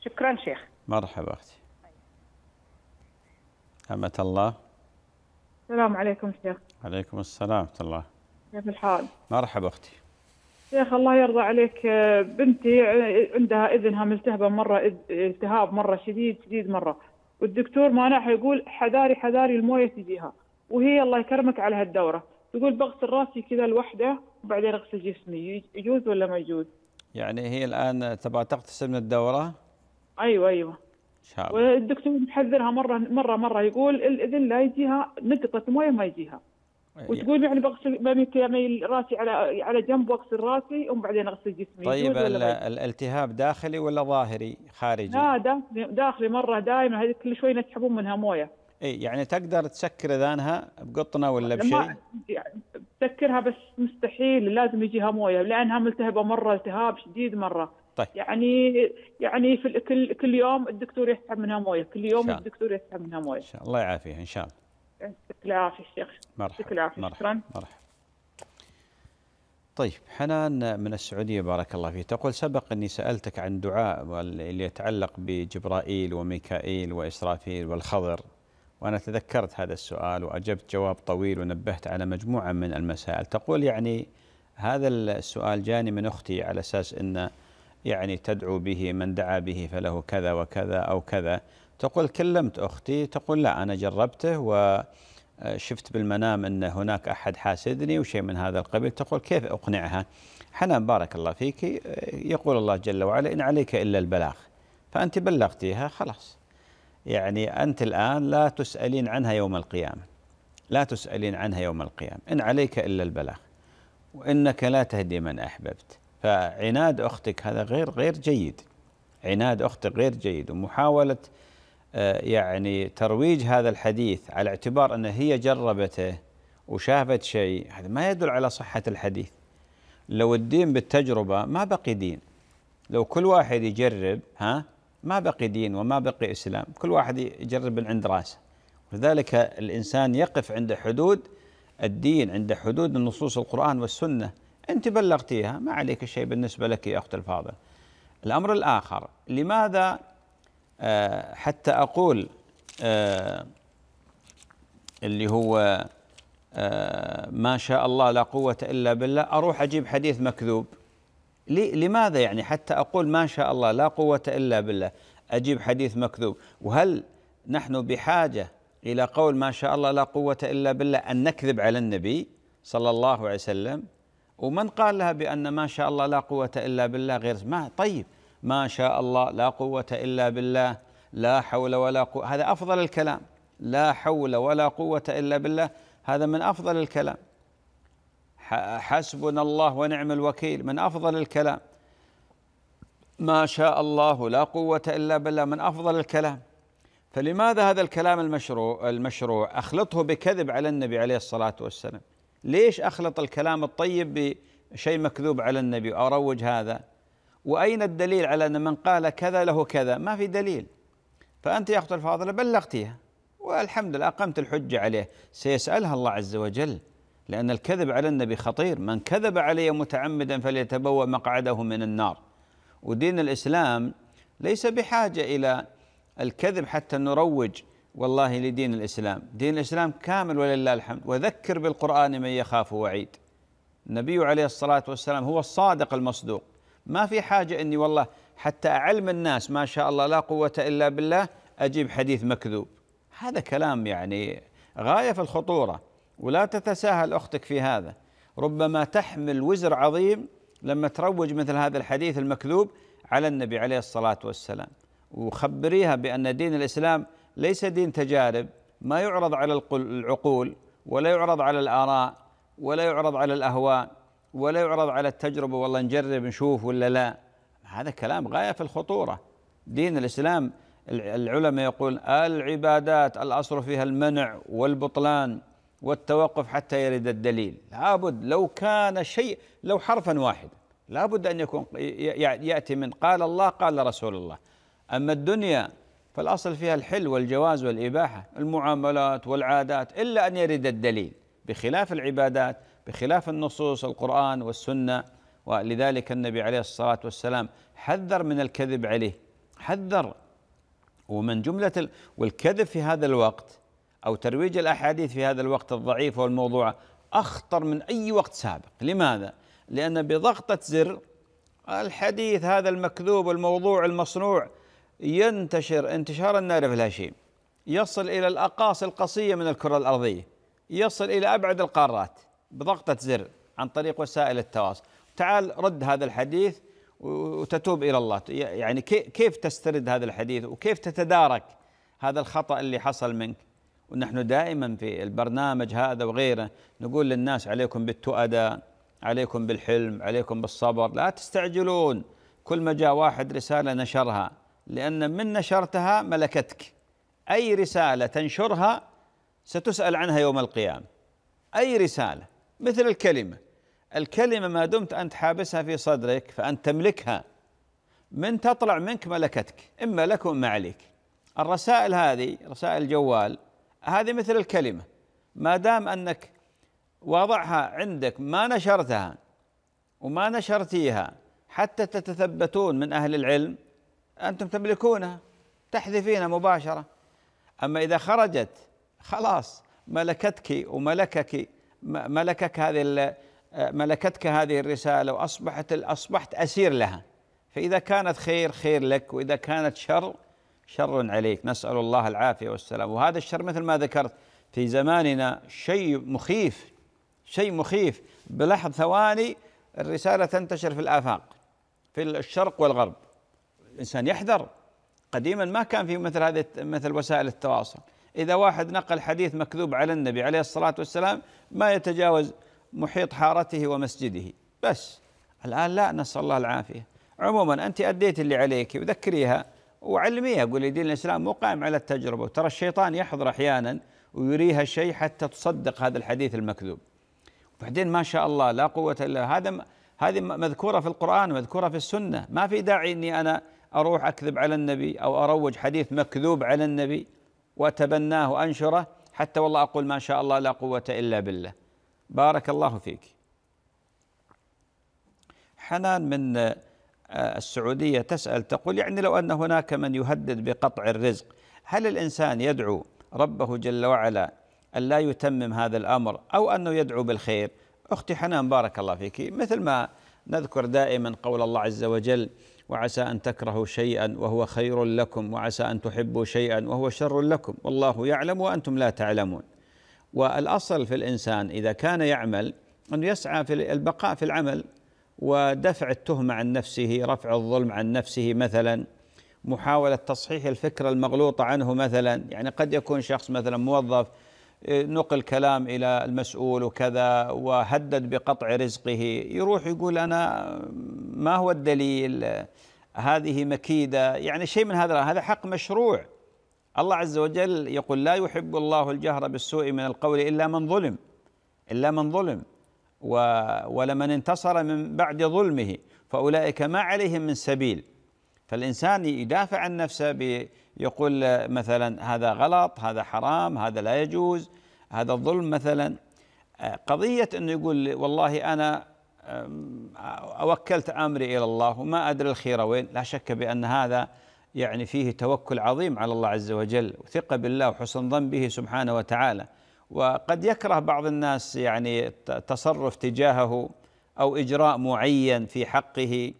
[SPEAKER 3] شكرا شيخ
[SPEAKER 4] مرحبا اختي أمة الله
[SPEAKER 1] السلام عليكم شيخ
[SPEAKER 4] عليكم السلام ورحمة الله كيف الحال؟ مرحبا أختي
[SPEAKER 1] شيخ الله يرضى عليك بنتي عندها إذنها ملتهبة مرة التهاب مرة شديد شديد مرة والدكتور مانعها يقول حذاري حذاري الموية تجيها وهي الله يكرمك على هالدورة تقول بغسل راسي كذا لوحده وبعدين اغسل جسمي يجوز ولا ما يجوز؟
[SPEAKER 4] يعني هي الآن تبغى تقتسم من الدورة؟ أيوه أيوه شاء
[SPEAKER 1] الله والدكتور محذرها مرة مرة مرة يقول الإذن لا يجيها نقطة موية ما يجيها إيه. وتقول يعني بغسل يعني راسي على على جنب واغسل راسي وبعدين اغسل جسمي طيب
[SPEAKER 4] الالتهاب داخلي ولا ظاهري خارجي؟ لا
[SPEAKER 1] داخلي داخلي مره دائما هذه كل شوي نسحبون منها مويه
[SPEAKER 4] اي يعني تقدر تسكر اذانها بقطنه ولا يعني بشيء؟
[SPEAKER 1] يعني تسكرها بس مستحيل لازم يجيها مويه لانها ملتهبه مره التهاب شديد مره طيب يعني يعني في كل كل يوم الدكتور يسحب منها مويه كل يوم الدكتور يسحب منها مويه ان شاء
[SPEAKER 4] الله يعافيها ان شاء الله
[SPEAKER 1] يعطيك العافيه الشيخ يعطيك العافيه شكرا
[SPEAKER 4] مرحبا طيب حنان من السعودية بارك الله فيه تقول سبق أني سألتك عن دعاء اللي يتعلق بجبرائيل وميكائيل وإسرافيل والخضر وأنا تذكرت هذا السؤال وأجبت جواب طويل ونبهت على مجموعة من المسائل تقول يعني هذا السؤال جاني من أختي على أساس أن يعني تدعو به من دعا به فله كذا وكذا أو كذا تقول كلمت أختي تقول لا أنا جربته وشفت بالمنام أن هناك أحد حاسدني وشيء من هذا القبيل تقول كيف أقنعها حنان بارك الله فيك يقول الله جل وعلا إن عليك إلا البلاغ فأنت بلغتيها خلاص يعني أنت الآن لا تسألين عنها يوم القيامة لا تسألين عنها يوم القيامة إن عليك إلا البلاغ وإنك لا تهدي من أحببت فعناد أختك هذا غير غير جيد عناد أختك غير جيد ومحاولة آه، يعني ترويج هذا الحديث على اعتبار أن هي جربته وشافت شيء هذا ما يدل على صحة الحديث لو الدين بالتجربة ما بقي دين لو كل واحد يجرب ها ما بقي دين وما بقي اسلام، كل واحد يجرب من عند راسه. ولذلك الانسان يقف عند حدود الدين، عند حدود النصوص القران والسنه، انت بلغتيها ما عليك شيء بالنسبه لك يا اخت الفاضل. الامر الاخر لماذا آه، حتى اقول آه، اللي هو آه، ما شاء الله لا قوه الا بالله اروح اجيب حديث مكذوب لماذا يعني حتى أقول ما شاء الله لا قوة إلا بالله أجيب حديث مكذوب وهل نحن بحاجة إلى قول ما شاء الله لا قوة إلا بالله أن نكذب على النبي صلى الله عليه وسلم ومن قال لها بأن ما شاء الله لا قوة إلا بالله غير ما طيب ما شاء الله لا قوة إلا بالله لا حول ولا قوة هذا أفضل الكلام لا حول ولا قوة إلا بالله هذا من أفضل الكلام حسبنا الله ونعم الوكيل من افضل الكلام ما شاء الله لا قوه الا بالله من افضل الكلام فلماذا هذا الكلام المشروع المشروع اخلطه بكذب على النبي عليه الصلاه والسلام ليش اخلط الكلام الطيب بشيء مكذوب على النبي واروج هذا واين الدليل على ان من قال كذا له كذا ما في دليل فانت يا اخت الفاضله بلغتيها والحمد لله اقمت الحجه عليه سيسالها الله عز وجل لأن الكذب على النبي خطير من كذب علي متعمدا فليتبوأ مقعده من النار ودين الإسلام ليس بحاجة إلى الكذب حتى نروج والله لدين الإسلام دين الإسلام كامل ولله الحمد وذكر بالقرآن من يخاف وعيد النبي عليه الصلاة والسلام هو الصادق المصدوق ما في حاجة أني والله حتى أعلم الناس ما شاء الله لا قوة إلا بالله أجيب حديث مكذوب هذا كلام يعني غاية في الخطورة ولا تتساهل اختك في هذا ربما تحمل وزر عظيم لما تروج مثل هذا الحديث المكذوب على النبي عليه الصلاه والسلام وخبريها بان دين الاسلام ليس دين تجارب ما يعرض على العقول ولا يعرض على الاراء ولا يعرض على الاهواء ولا يعرض على التجربه والله نجرب نشوف ولا لا هذا كلام غايه في الخطوره دين الاسلام العلماء يقول العبادات الاصل فيها المنع والبطلان والتوقف حتى يرد الدليل لابد لو كان شيء لو حرفا واحدا لابد أن يكون يأتي من قال الله قال رسول الله أما الدنيا فالأصل فيها الحل والجواز والإباحة المعاملات والعادات إلا أن يرد الدليل بخلاف العبادات بخلاف النصوص القرآن والسنة ولذلك النبي عليه الصلاة والسلام حذر من الكذب عليه حذر ومن جملة والكذب في هذا الوقت أو ترويج الأحاديث في هذا الوقت الضعيف والموضوعة أخطر من أي وقت سابق لماذا؟ لأن بضغطة زر الحديث هذا المكذوب الموضوع المصنوع ينتشر انتشارا لا في الهشيم شيء يصل إلى الأقاصي القصية من الكرة الأرضية يصل إلى أبعد القارات بضغطة زر عن طريق وسائل التواصل تعال رد هذا الحديث وتتوب إلى الله يعني كيف تسترد هذا الحديث وكيف تتدارك هذا الخطأ اللي حصل منك ونحن دائما في البرنامج هذا وغيره نقول للناس عليكم بالتؤدى عليكم بالحلم عليكم بالصبر لا تستعجلون كل ما جاء واحد رسالة نشرها لأن من نشرتها ملكتك أي رسالة تنشرها ستسأل عنها يوم القيامة أي رسالة مثل الكلمة الكلمة ما دمت أنت حابسها في صدرك فأنت تملكها من تطلع منك ملكتك إما لك وإما عليك الرسائل هذه رسائل الجوال هذه مثل الكلمة ما دام أنك وضعها عندك ما نشرتها وما نشرتيها حتى تتثبتون من أهل العلم أنتم تملكونها تحذفينها مباشرة أما إذا خرجت خلاص ملكتك وملكك ملكك هذه ملكتك هذه الرسالة وأصبحت أصبحت أسير لها فإذا كانت خير خير لك وإذا كانت شر شر عليك نسأل الله العافية والسلام وهذا الشر مثل ما ذكرت في زماننا شيء مخيف شيء مخيف بلحظ ثواني الرسالة تنتشر في الآفاق في الشرق والغرب الإنسان يحذر قديما ما كان في مثل هذه مثل وسائل التواصل إذا واحد نقل حديث مكذوب على النبي عليه الصلاة والسلام ما يتجاوز محيط حارته ومسجده بس الآن لا نسأل الله العافية عموما أنت أديت اللي عليك وذكريها وعلميه اقول لي دين الاسلام مو قائم على التجربه وترى الشيطان يحضر احيانا ويريها شيء حتى تصدق هذا الحديث المكذوب وبعدين ما شاء الله لا قوه الا هذا هذه مذكوره في القران مذكوره في السنه ما في داعي اني انا اروح اكذب على النبي او اروج حديث مكذوب على النبي واتبناه وانشره حتى والله اقول ما شاء الله لا قوه الا بالله بارك الله فيك حنان من السعودية تسأل تقول يعني لو أن هناك من يهدد بقطع الرزق هل الإنسان يدعو ربه جل وعلا أن لا يتمم هذا الأمر أو أنه يدعو بالخير أختي حنان بارك الله فيك مثل ما نذكر دائما قول الله عز وجل وعسى أن تكرهوا شيئا وهو خير لكم وعسى أن تحبوا شيئا وهو شر لكم والله يعلم وأنتم لا تعلمون والأصل في الإنسان إذا كان يعمل أن يسعى في البقاء في العمل ودفع التهمه عن نفسه، رفع الظلم عن نفسه مثلا محاوله تصحيح الفكره المغلوطه عنه مثلا، يعني قد يكون شخص مثلا موظف نقل كلام الى المسؤول وكذا وهدد بقطع رزقه، يروح يقول انا ما هو الدليل؟ هذه مكيده، يعني شيء من هذا هذا حق مشروع. الله عز وجل يقول لا يحب الله الجهر بالسوء من القول الا من ظلم الا من ظلم ولمن انتصر من بعد ظلمه فأولئك ما عليهم من سبيل فالإنسان يدافع عن نفسه يقول مثلا هذا غلط هذا حرام هذا لا يجوز هذا الظلم مثلا قضية أنه يقول والله أنا أوكلت أمري إلى الله وما أدري الخير وين لا شك بأن هذا يعني فيه توكل عظيم على الله عز وجل وثقة بالله وحسن ظن به سبحانه وتعالى وقد يكره بعض الناس يعني تصرف تجاهه او اجراء معين في حقه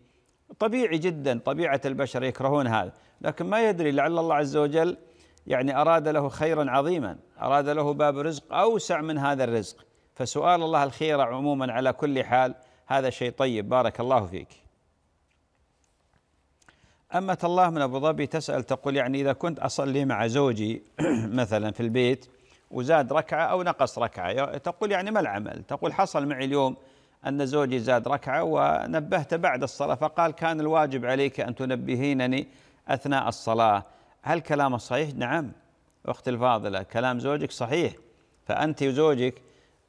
[SPEAKER 4] طبيعي جدا طبيعه البشر يكرهون هذا لكن ما يدري لعل الله عز وجل يعني اراد له خيرا عظيما اراد له باب رزق اوسع من هذا الرزق فسؤال الله الخير عموما على كل حال هذا شيء طيب بارك الله فيك أمة الله من أبو ظبي تسأل تقول يعني إذا كنت أصلي مع زوجي مثلا في البيت وزاد ركعة أو نقص ركعة تقول يعني ما العمل تقول حصل معي اليوم أن زوجي زاد ركعة ونبهت بعد الصلاة فقال كان الواجب عليك أن تنبهينني أثناء الصلاة هل كلامه صحيح؟ نعم أختي الفاضلة كلام زوجك صحيح فأنت وزوجك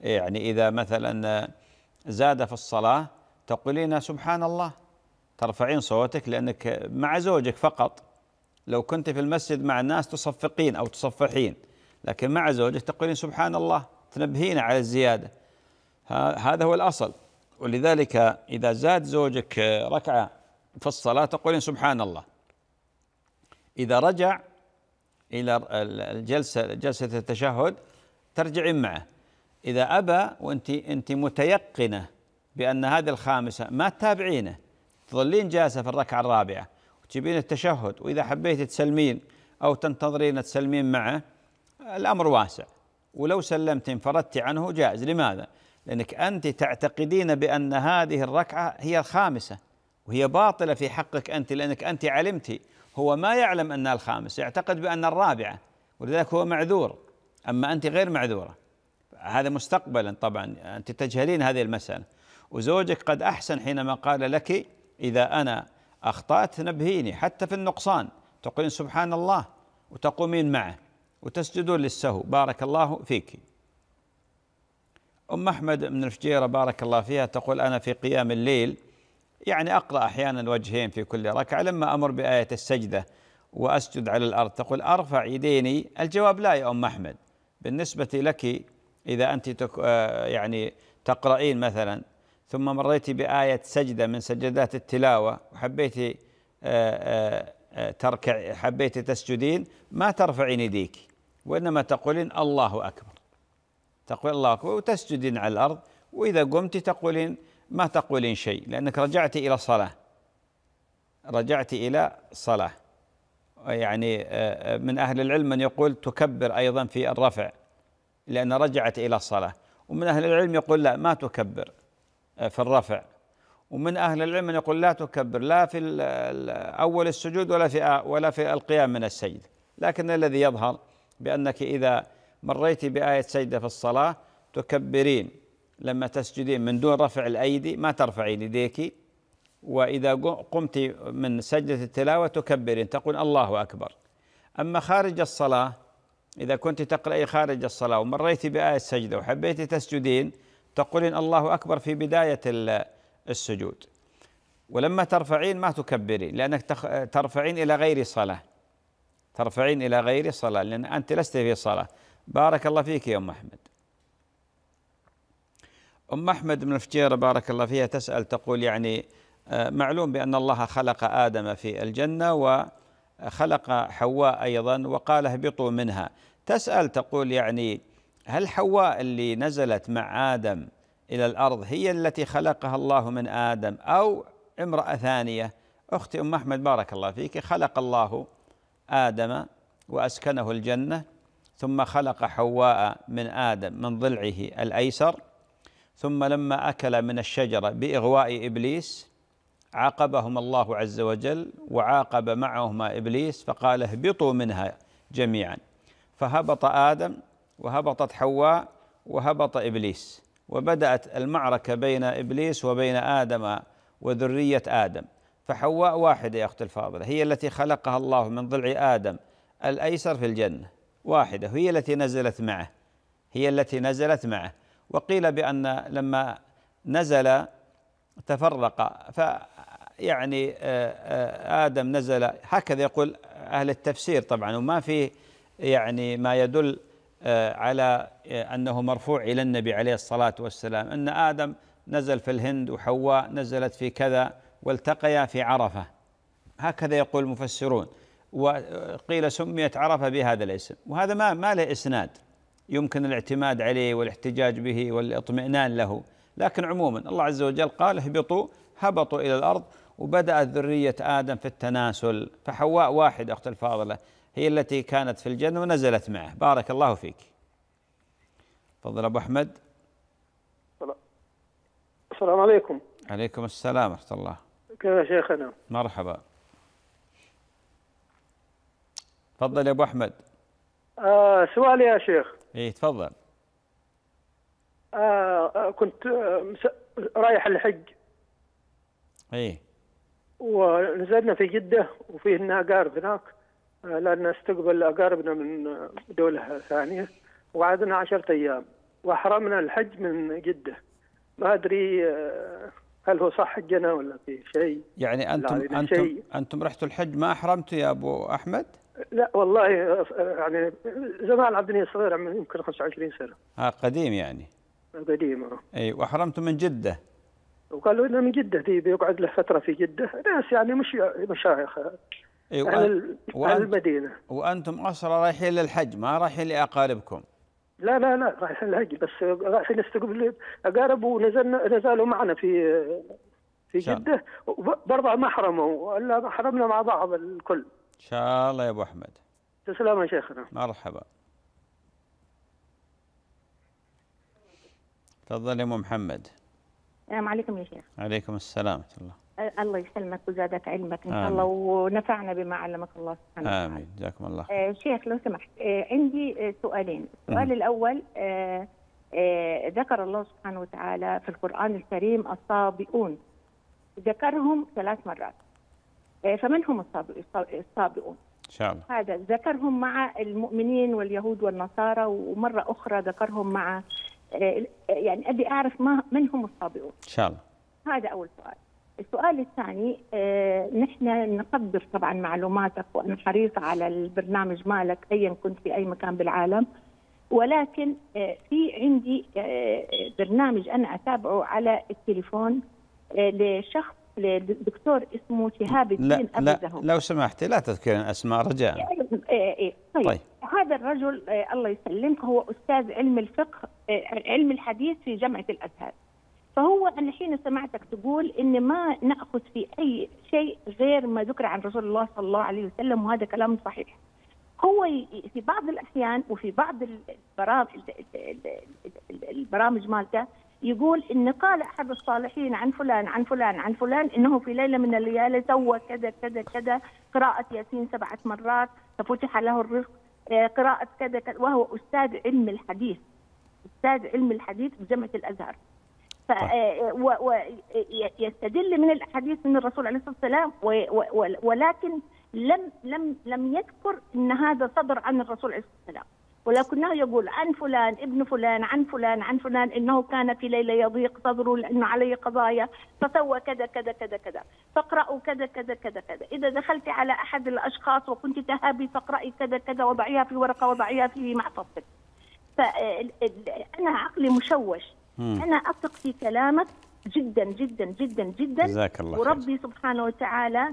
[SPEAKER 4] يعني إذا مثلا زاد في الصلاة تقولين سبحان الله ترفعين صوتك لأنك مع زوجك فقط لو كنت في المسجد مع الناس تصفقين أو تصفحين لكن مع زوجك تقولين سبحان الله تنبهين على الزيادة هذا هو الأصل ولذلك إذا زاد زوجك ركعة في الصلاة تقولين سبحان الله إذا رجع إلى الجلسة جلسة التشهد ترجعين معه إذا أبى وأنت أنت متيقنة بأن هذه الخامسة ما تتابعينه تظلين جالسة في الركعة الرابعة وتجيبين التشهد وإذا حبيت تسلمين أو تنتظرين تسلمين معه الأمر واسع ولو سلمت انفردت عنه جائز لماذا؟ لأنك أنت تعتقدين بأن هذه الركعة هي الخامسة وهي باطلة في حقك أنت لأنك أنت علمت هو ما يعلم أنها الخامسة يعتقد بأن الرابعة ولذلك هو معذور أما أنت غير معذورة هذا مستقبلا طبعا أنت تجهلين هذه المسألة وزوجك قد أحسن حينما قال لك إذا أنا أخطأت نبهيني حتى في النقصان تقولين سبحان الله وتقومين معه وتسجد للسهو بارك الله فيك أم أحمد من الفجيرة بارك الله فيها تقول أنا في قيام الليل يعني أقرأ أحيانا وجهين في كل ركعة لما أمر بآية السجدة وأسجد على الأرض تقول أرفع يديني الجواب لا يا أم أحمد بالنسبة لك إذا أنت آه، يعني تقرأين مثلا ثم مريت بآية سجدة من سجدات التلاوة وحبيت آه، آه، تركع حبيت تسجدين ما ترفعين يديك وإنما تقولين الله أكبر تقول الله أكبر وتسجدين على الأرض وإذا قمت تقولين ما تقولين شيء لأنك رجعت إلى الصلاة رجعت إلى صلاة يعني آه، آه، من أهل العلم من يقول تكبر أيضا في الرفع لأن رجعت إلى الصلاة ومن أهل العلم يقول لا ما تكبر آه، في الرفع ومن أهل العلم من يقول لا تكبر لا في أول السجود ولا في ولا في القيام من السجد لكن الذي يظهر بأنك إذا مريت بآية سجدة في الصلاة تكبرين لما تسجدين من دون رفع الأيدي ما ترفعين يديك وإذا قمت من سجدة التلاوة تكبرين تقول الله أكبر أما خارج الصلاة إذا كنت تقرأي خارج الصلاة ومريت بآية سجدة وحبيت تسجدين تقولين الله أكبر في بداية السجود ولما ترفعين ما تكبرين لأنك ترفعين إلى غير صلاة ترفعين إلى غير صلاة لأن أنت لست في صلاة بارك الله فيك يا أم أحمد أم أحمد من الفجيرة بارك الله فيها تسأل تقول يعني آه، معلوم بأن الله خلق آدم في الجنة وخلق حواء أيضا وقال اهبطوا منها تسأل تقول يعني هل حواء اللي نزلت مع آدم إلى الأرض هي التي خلقها الله من آدم أو امرأة ثانية أختي أم أحمد بارك الله فيك خلق الله آدم وأسكنه الجنة ثم خلق حواء من آدم من ضلعه الأيسر ثم لما أكل من الشجرة بإغواء إبليس عاقبهم الله عز وجل وعاقب معهما إبليس فقال اهبطوا منها جميعا فهبط آدم وهبطت حواء وهبط إبليس وبدأت المعركة بين إبليس وبين آدم وذرية آدم فحواء واحدة يا أخت الفاضلة هي التي خلقها الله من ضلع آدم الأيسر في الجنة واحدة هي التي نزلت معه هي التي نزلت معه وقيل بأن لما نزل تفرق فيعني آه، آه، آدم نزل هكذا يقول أهل التفسير طبعا وما في يعني ما يدل آه، على أنه مرفوع إلى النبي عليه الصلاة والسلام أن آدم نزل في الهند وحواء نزلت في كذا والتقيا في عرفه هكذا يقول المفسرون وقيل سميت عرفه بهذا الاسم وهذا ما ما له اسناد يمكن الاعتماد عليه والاحتجاج به والاطمئنان له لكن عموما الله عز وجل قال اهبطوا هبطوا الى الارض وبدات ذريه ادم في التناسل فحواء واحد اخت الفاضله هي التي كانت في الجنه ونزلت معه بارك الله فيك تفضل ابو احمد
[SPEAKER 1] السلام عليكم
[SPEAKER 4] عليكم السلام ورحمه الله
[SPEAKER 1] كيف يا شيخنا
[SPEAKER 4] مرحبا تفضل يا ابو احمد
[SPEAKER 1] آه سؤال يا شيخ ايه تفضل آه كنت آه، رايح الحج ايه ونزلنا في جدة وفيه لنا أقارب هناك آه، لأن استقبل أقاربنا من آه، دولة ثانية وقعدنا عشرة أيام وأحرمنا الحج من جدة ما أدري هل هو صح حجنا ولا في شيء
[SPEAKER 4] يعني انتم انتم شيء. انتم رحتوا الحج ما احرمتوا يا ابو احمد
[SPEAKER 1] لا والله يعني زمان عبدني صغير من يمكن 25 سنه
[SPEAKER 4] اه قديم يعني
[SPEAKER 1] قديم آه.
[SPEAKER 4] اي واحرمتوا من جده
[SPEAKER 1] وقالوا انه من جده دي بيقعد له فتره في جده ناس يعني مش مشايخ أيوة أهل وأنت
[SPEAKER 4] المدينة وأنتم اصلا رايحين للحج ما رايحين لأقاربكم
[SPEAKER 1] لا لا لا راح نلاقي بس راح نستقبل اقارب ونزلنا نزلوا معنا في في جده وبرضه ما حرموا ولا حرمنا مع بعض الكل.
[SPEAKER 4] ان شاء الله يا ابو احمد.
[SPEAKER 1] تسلم يا شيخنا.
[SPEAKER 4] مرحبا. تفضل يا ام محمد.
[SPEAKER 3] السلام عليكم يا شيخ.
[SPEAKER 4] عليكم السلام ورحمه الله.
[SPEAKER 3] الله يسلمك وزادك علمك ان شاء الله ونفعنا بما علمك الله سبحانه
[SPEAKER 4] وتعالى. امين جزاكم الله.
[SPEAKER 3] آه شيخ لو سمحت آه عندي آه، سؤالين، السؤال الاول آه آه ذكر الله سبحانه وتعالى في القران الكريم الصابئون ذكرهم ثلاث مرات. آه فمن هم الصابئون؟ ان شاء الله. هذا ذكرهم مع المؤمنين واليهود والنصارى ومره اخرى ذكرهم مع آه يعني ابي اعرف ما من هم الصابئون. ان شاء الله. هذا اول سؤال. السؤال الثاني آه، نحن نقدر طبعا معلوماتك وانا حريصه على البرنامج مالك ايا كنت في اي مكان بالعالم ولكن آه، في عندي آه، برنامج انا اتابعه على التليفون لشخص لدكتور اسمه شهاب الدين لا لا لو
[SPEAKER 4] سمحتي لا تذكرين اسماء رجاء طيب. طيب
[SPEAKER 3] هذا الرجل الله يسلمك هو استاذ علم الفقه علم الحديث في جامعه الازهر فهو أنا حين سمعتك تقول إن ما نأخذ في أي شيء غير ما ذكر عن رسول الله صلى الله عليه وسلم وهذا كلام صحيح هو في بعض الأحيان وفي بعض البرامج البرامج مالته يقول إن قال أحد الصالحين عن فلان عن فلان عن فلان إنه في ليلة من الليالي سوى كذا كذا كذا قراءة ياسين سبعة مرات ففتح له الرزق آه، قراءة كذا كذا وهو أستاذ علم الحديث أستاذ علم الحديث بجامعة الأزهر طيب. آه، آه، ويستدل من الاحاديث من الرسول عليه الصلاه والسلام ولكن لم لم لم يذكر ان هذا صدر عن الرسول عليه الصلاه والسلام ولكنه يقول عن فلان ابن فلان عن فلان عن فلان انه كان في ليله يضيق صدره لانه عليه قضايا فسوى كذا كذا كذا كذا فاقرأوا كذا كذا كذا كذا اذا دخلت على احد الاشخاص وكنت تهابي فاقرأي كذا كذا وضعيها في ورقه وضعيها في محفظتك فانا آه، عقلي مشوش مم. انا اثق في كلامك جدا جدا جدا جدا وربي خير. سبحانه وتعالى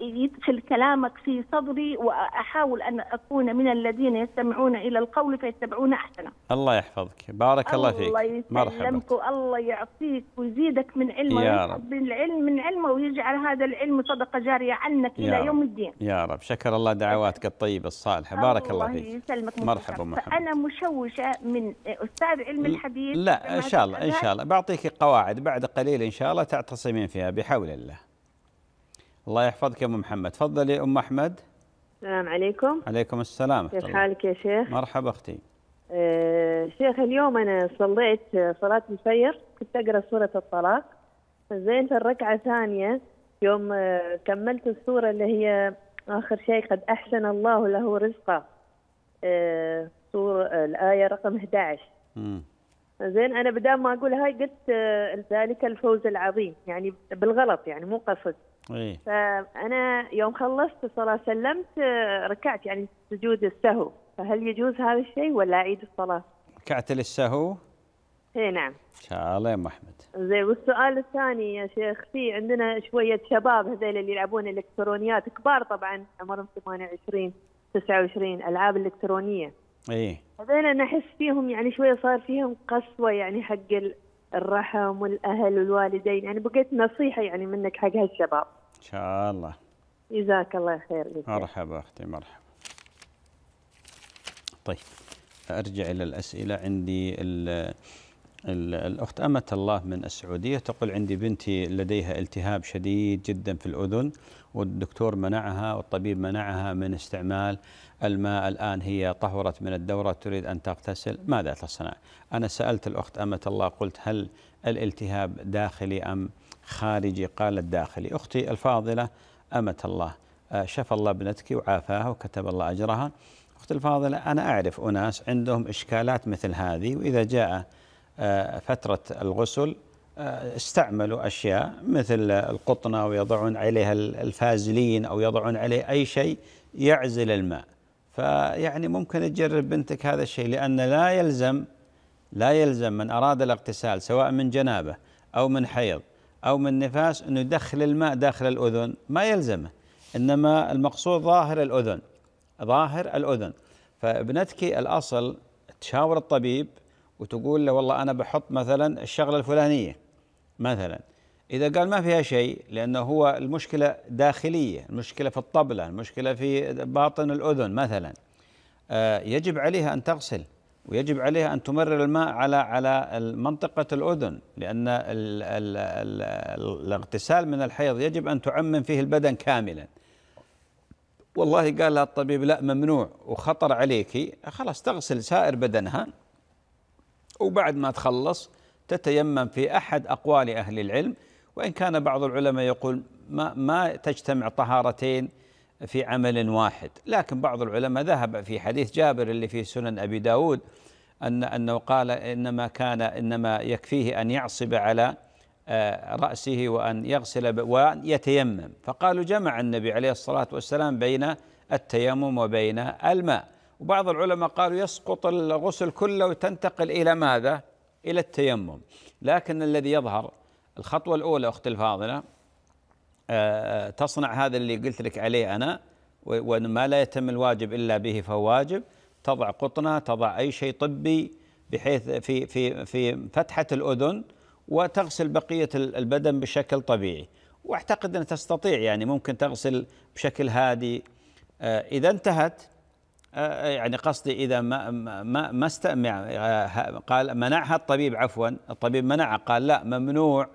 [SPEAKER 3] يدخل كلامك في صدري واحاول ان اكون من الذين يستمعون الى القول فيتبعون احسنه.
[SPEAKER 4] الله يحفظك، بارك الله فيك. الله يسلمك
[SPEAKER 3] والله يعطيك ويزيدك من علمه يا رب العلم من علمه ويجعل هذا العلم صدقه جاريه عنك يا الى يوم الدين.
[SPEAKER 4] يا رب، شكر الله دعواتك الطيبه الصالحه، بارك الله, الله فيك. الله
[SPEAKER 3] يسلمك مرحبا مرحبا. انا مشوشه من استاذ علم الحديث لا ان شاء الله ان
[SPEAKER 4] شاء الله بعطيك قواعد بعد قليل ان شاء الله تعتصمين فيها بحول الله. الله يحفظك يا ام محمد تفضلي ام احمد
[SPEAKER 2] السلام عليكم
[SPEAKER 4] عليكم السلام كيف حالك يا شيخ مرحبا اختي
[SPEAKER 2] أه شيخ اليوم انا صليت صلاه الفجر كنت اقرا سوره الطلاق زين في الركعه الثانيه يوم آه، كملت السوره اللي هي اخر شيء قد احسن الله له رزقه أه سورة الايه رقم 11 امم زين انا بدال ما اقول هاي قلت آه، ذلك الفوز العظيم يعني بالغلط يعني مو قصد أيه. فانا يوم خلصت الصلاه سلمت آه، ركعت يعني سجود السهو فهل يجوز هذا الشيء ولا اعيد الصلاه؟
[SPEAKER 4] ركعت للسهو؟
[SPEAKER 2] اي نعم. ان
[SPEAKER 4] شاء الله يا ام احمد.
[SPEAKER 2] زين والسؤال الثاني يا شيخ في عندنا شويه شباب هذول اللي يلعبون الالكترونيات كبار طبعا عمرهم 28 29 العاب الكترونيه. ايه هذول انا احس فيهم يعني شويه صار فيهم قسوه يعني حق الرحم والاهل والوالدين يعني بقيت نصيحه يعني منك حق هالشباب.
[SPEAKER 4] ان شاء الله
[SPEAKER 2] جزاك الله خير بك.
[SPEAKER 4] مرحبا اختي مرحبا طيب ارجع الى الاسئله عندي ال الاخت امه الله من السعوديه تقول عندي بنتي لديها التهاب شديد جدا في الاذن والدكتور منعها والطبيب منعها من استعمال الماء الان هي طهرت من الدوره تريد ان تغتسل ماذا تصنع؟ انا سالت الاخت امه الله قلت هل الالتهاب داخلي ام خارجي قال الداخلي أختي الفاضلة أمة الله آه، شفى الله ابنتك وعافاها وكتب الله أجرها أختي الفاضلة أنا أعرف أناس عندهم إشكالات مثل هذه وإذا جاء آه، فترة الغسل آه، استعملوا أشياء مثل القطنة ويضعون عليها الفازلين أو يضعون عليه أي شيء يعزل الماء فيعني ممكن تجرب بنتك هذا الشيء لأن لا يلزم لا يلزم من أراد الاغتسال سواء من جنابه أو من حيض أو من نفاس أنه يدخل الماء داخل الأذن ما يلزمه إنما المقصود ظاهر الأذن ظاهر الأذن فابنتك الأصل تشاور الطبيب وتقول له والله أنا بحط مثلا الشغلة الفلانية مثلا إذا قال ما فيها شيء لأنه هو المشكلة داخلية المشكلة في الطبلة المشكلة في باطن الأذن مثلا آه، يجب عليها أن تغسل ويجب عليها ان تمرر الماء على على منطقه الاذن لان الاغتسال من الحيض يجب ان تعمم فيه البدن كاملا والله قال لها الطبيب لا ممنوع وخطر عليك خلاص تغسل سائر بدنها وبعد ما تخلص تتيمم في احد اقوال اهل العلم وان كان بعض العلماء يقول ما ما تجتمع طهارتين في عمل واحد لكن بعض العلماء ذهب في حديث جابر اللي في سنن أبي داود أن أنه قال إنما كان إنما يكفيه أن يعصب على آه، رأسه وأن يغسل وأن يتيمم فقالوا جمع النبي عليه الصلاة والسلام بين التيمم وبين الماء وبعض العلماء قالوا يسقط الغسل كله وتنتقل إلى ماذا؟ إلى التيمم لكن الذي يظهر الخطوة الأولى أخت الفاضلة آه، آه، تصنع هذا اللي قلت لك عليه أنا وما لا يتم الواجب إلا به فهو واجب تضع قطنة تضع أي شيء طبي بحيث في في في فتحة الأذن وتغسل بقية البدن بشكل طبيعي واعتقد أن تستطيع يعني ممكن تغسل بشكل هادي آه، إذا انتهت يعني قصدي إذا ما ما ما استمع قال منعها الطبيب عفوا الطبيب منعها قال لا ممنوع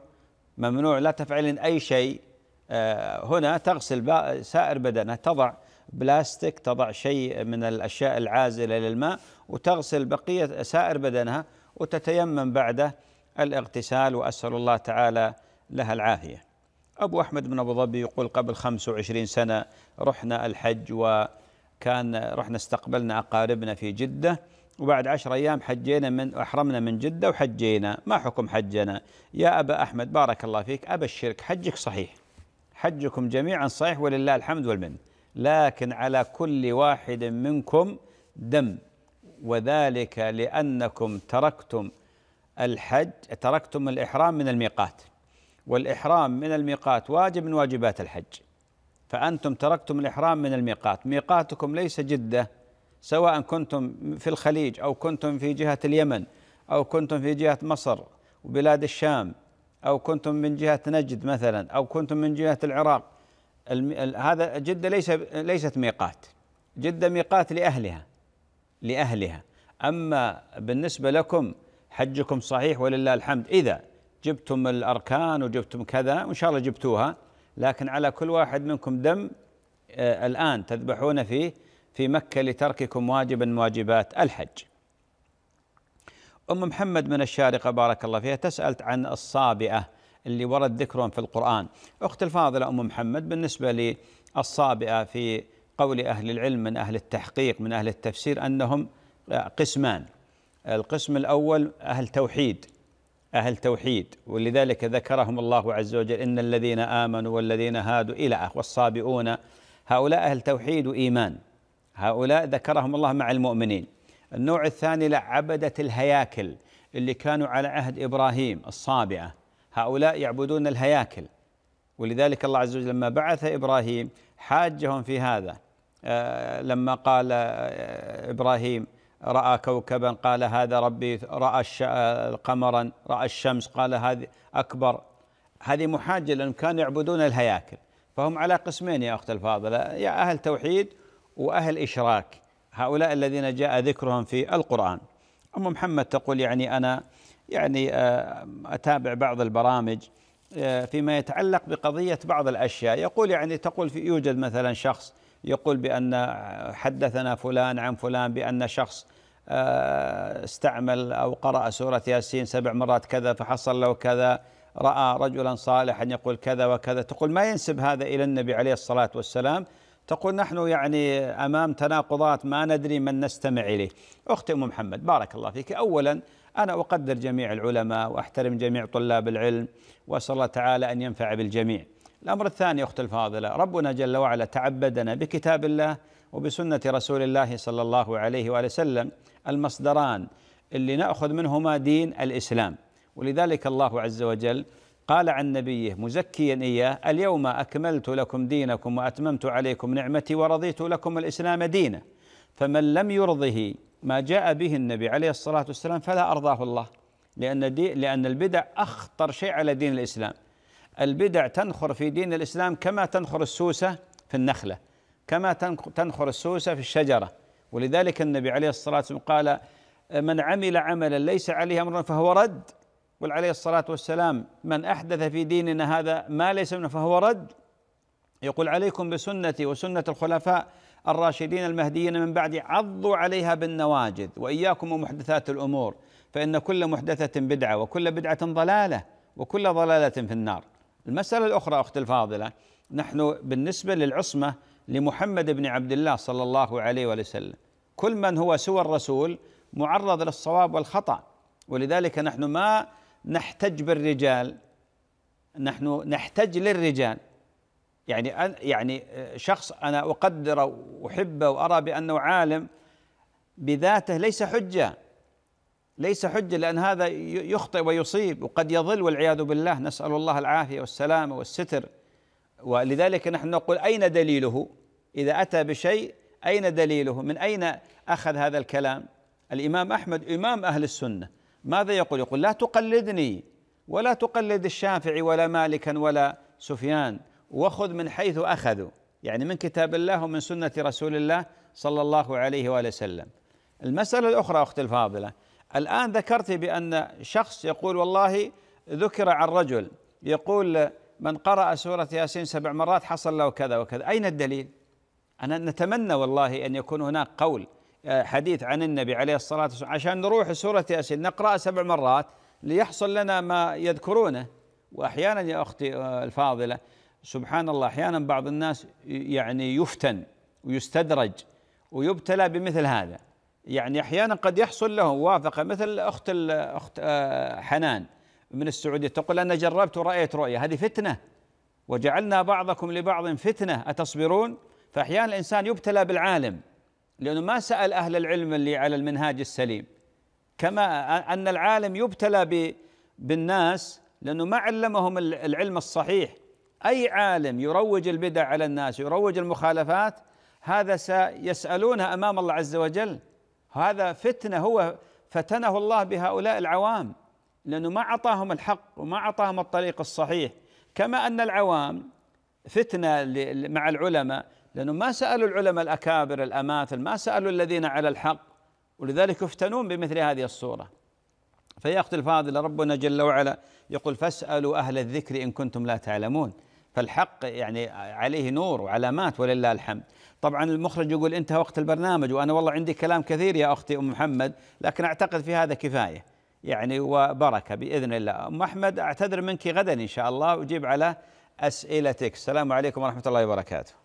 [SPEAKER 4] ممنوع لا تفعلين أي شيء آه، هنا تغسل سائر بدنه تضع بلاستيك تضع شيء من الأشياء العازلة للماء وتغسل بقية سائر بدنها وتتيمم بعده الاغتسال وأسأل الله تعالى لها العافية أبو أحمد من أبو ظبي يقول قبل 25 سنة رحنا الحج وكان رحنا استقبلنا أقاربنا في جدة وبعد عشر أيام حجينا من أحرمنا من جدة وحجينا ما حكم حجنا يا أبا أحمد بارك الله فيك أبشرك حجك صحيح حجكم جميعا صحيح ولله الحمد والمن لكن على كل واحد منكم دم وذلك لأنكم تركتم الحج تركتم الإحرام من الميقات والإحرام من الميقات واجب من واجبات الحج فأنتم تركتم الإحرام من الميقات ميقاتكم ليس جدة سواء كنتم في الخليج أو كنتم في جهة اليمن أو كنتم في جهة مصر وبلاد الشام أو كنتم من جهة نجد مثلا أو كنتم من جهة العراق هذا جدة ليس ليست ميقات جدة ميقات لأهلها لأهلها أما بالنسبة لكم حجكم صحيح ولله الحمد إذا جبتم الأركان وجبتم كذا وإن شاء الله جبتوها لكن على كل واحد منكم دم آه، الآن تذبحون فيه في مكة لترككم واجبا من واجبات الحج أم محمد من الشارقة بارك الله فيها تسألت عن الصابئة اللي ورد ذكرهم في القرآن أخت الفاضلة أم محمد بالنسبة للصابئة في قول أهل العلم من أهل التحقيق من أهل التفسير أنهم آه، قسمان القسم الأول أهل توحيد أهل توحيد ولذلك ذكرهم الله عز وجل إن الذين آمنوا والذين هادوا إلى آخر والصابئون هؤلاء أهل توحيد وإيمان هؤلاء ذكرهم الله مع المؤمنين النوع الثاني لعبدة الهياكل اللي كانوا على عهد إبراهيم الصابئة هؤلاء يعبدون الهياكل ولذلك الله عز وجل لما بعث إبراهيم حاجهم في هذا آه، لما قال آه، إبراهيم رأى كوكبا قال هذا ربي رأى آه، قمرا رأى الشمس قال هذه أكبر هذه محاجة لأنهم كانوا يعبدون الهياكل فهم على قسمين يا أخت الفاضلة يا أهل توحيد وأهل إشراك هؤلاء الذين جاء ذكرهم في القرآن أم محمد تقول يعني أنا يعني آه، أتابع بعض البرامج آه، فيما يتعلق بقضية بعض الأشياء يقول يعني تقول في يوجد مثلا شخص يقول بأن آه، حدثنا فلان عن فلان بأن شخص استعمل أو قرأ سورة ياسين سبع مرات كذا فحصل له كذا رأى رجلا صالحا يقول كذا وكذا تقول ما ينسب هذا إلى النبي عليه الصلاة والسلام تقول نحن يعني أمام تناقضات ما ندري من نستمع إليه أختي أم محمد بارك الله فيك أولا أنا أقدر جميع العلماء وأحترم جميع طلاب العلم وأسأل الله تعالى أن ينفع بالجميع الأمر الثاني أختي الفاضلة ربنا جل وعلا تعبدنا بكتاب الله وبسنة رسول الله صلى الله عليه وآله وسلم المصدران اللي نأخذ منهما دين الإسلام ولذلك الله عز وجل قال عن نبيه مزكيا إياه اليوم أكملت لكم دينكم وأتممت عليكم نعمتي ورضيت لكم الإسلام دينا فمن لم يرضه ما جاء به النبي عليه الصلاة والسلام فلا أرضاه الله لأن, دي لأن البدع أخطر شيء على دين الإسلام البدع تنخر في دين الإسلام كما تنخر السوسة في النخلة كما تنخر السوسة في الشجرة ولذلك النبي عليه الصلاة والسلام قال من عمل عملا ليس عليه امر فهو رد يقول عليه الصلاة والسلام من أحدث في ديننا هذا ما ليس منه فهو رد يقول عليكم بسنتي وسنة الخلفاء الراشدين المهديين من بعد عضوا عليها بالنواجذ وإياكم ومحدثات الأمور فإن كل محدثة بدعة وكل بدعة ضلالة وكل ضلالة في النار المسألة الأخرى أختي الفاضلة نحن بالنسبة للعصمة لمحمد بن عبد الله صلى الله عليه وسلم كل من هو سوى الرسول معرض للصواب والخطأ ولذلك نحن ما نحتج بالرجال نحن نحتج للرجال يعني يعني شخص انا اقدره واحبه وارى بانه عالم بذاته ليس حجه ليس حجه لان هذا يخطئ ويصيب وقد يضل والعياذ بالله نسال الله العافيه والسلامه والستر ولذلك نحن نقول اين دليله اذا اتى بشيء اين دليله من اين اخذ هذا الكلام الامام احمد امام اهل السنه ماذا يقول يقول لا تقلدني ولا تقلد الشافعي ولا مالكا ولا سفيان وخذ من حيث أخذوا يعني من كتاب الله ومن سنة رسول الله صلى الله عليه وآله وسلم المسألة الأخرى أختي الفاضلة الآن ذكرت بأن شخص يقول والله ذكر عن رجل يقول من قرأ سورة ياسين سبع مرات حصل له كذا وكذا أين الدليل؟ أنا نتمنى والله أن يكون هناك قول حديث عن النبي عليه الصلاة والسلام عشان نروح سورة ياسين نقرأ سبع مرات ليحصل لنا ما يذكرونه وأحيانا يا أختي آه، الفاضلة سبحان الله أحيانا بعض الناس يعني يفتن ويستدرج ويبتلى بمثل هذا يعني أحيانا قد يحصل له وافقة مثل أخت الأخت آه، حنان من السعودية تقول أنا جربت ورأيت رؤية هذه فتنة وجعلنا بعضكم لبعض فتنة أتصبرون فأحيانا الإنسان يبتلى بالعالم لأنه ما سأل أهل العلم اللي على المنهاج السليم كما أن العالم يبتلى بالناس لأنه ما علمهم العلم الصحيح أي عالم يروج البدع على الناس يروج المخالفات هذا سيسألونه أمام الله عز وجل هذا فتنة هو فتنه الله بهؤلاء العوام لأنه ما أعطاهم الحق وما أعطاهم الطريق الصحيح كما أن العوام فتنة مع العلماء لأنه ما سألوا العلماء الأكابر الأماثل ما سألوا الذين على الحق ولذلك يفتنون بمثل هذه الصورة فيأخذ الفاضل ربنا جل وعلا يقول فاسألوا أهل الذكر إن كنتم لا تعلمون فالحق يعني عليه نور وعلامات ولله الحمد طبعا المخرج يقول انتهى وقت البرنامج وأنا والله عندي كلام كثير يا أختي أم محمد لكن أعتقد في هذا كفاية يعني وبركة بإذن الله أم أحمد أعتذر منك غدا إن شاء الله وأجيب على أسئلتك السلام عليكم ورحمة الله وبركاته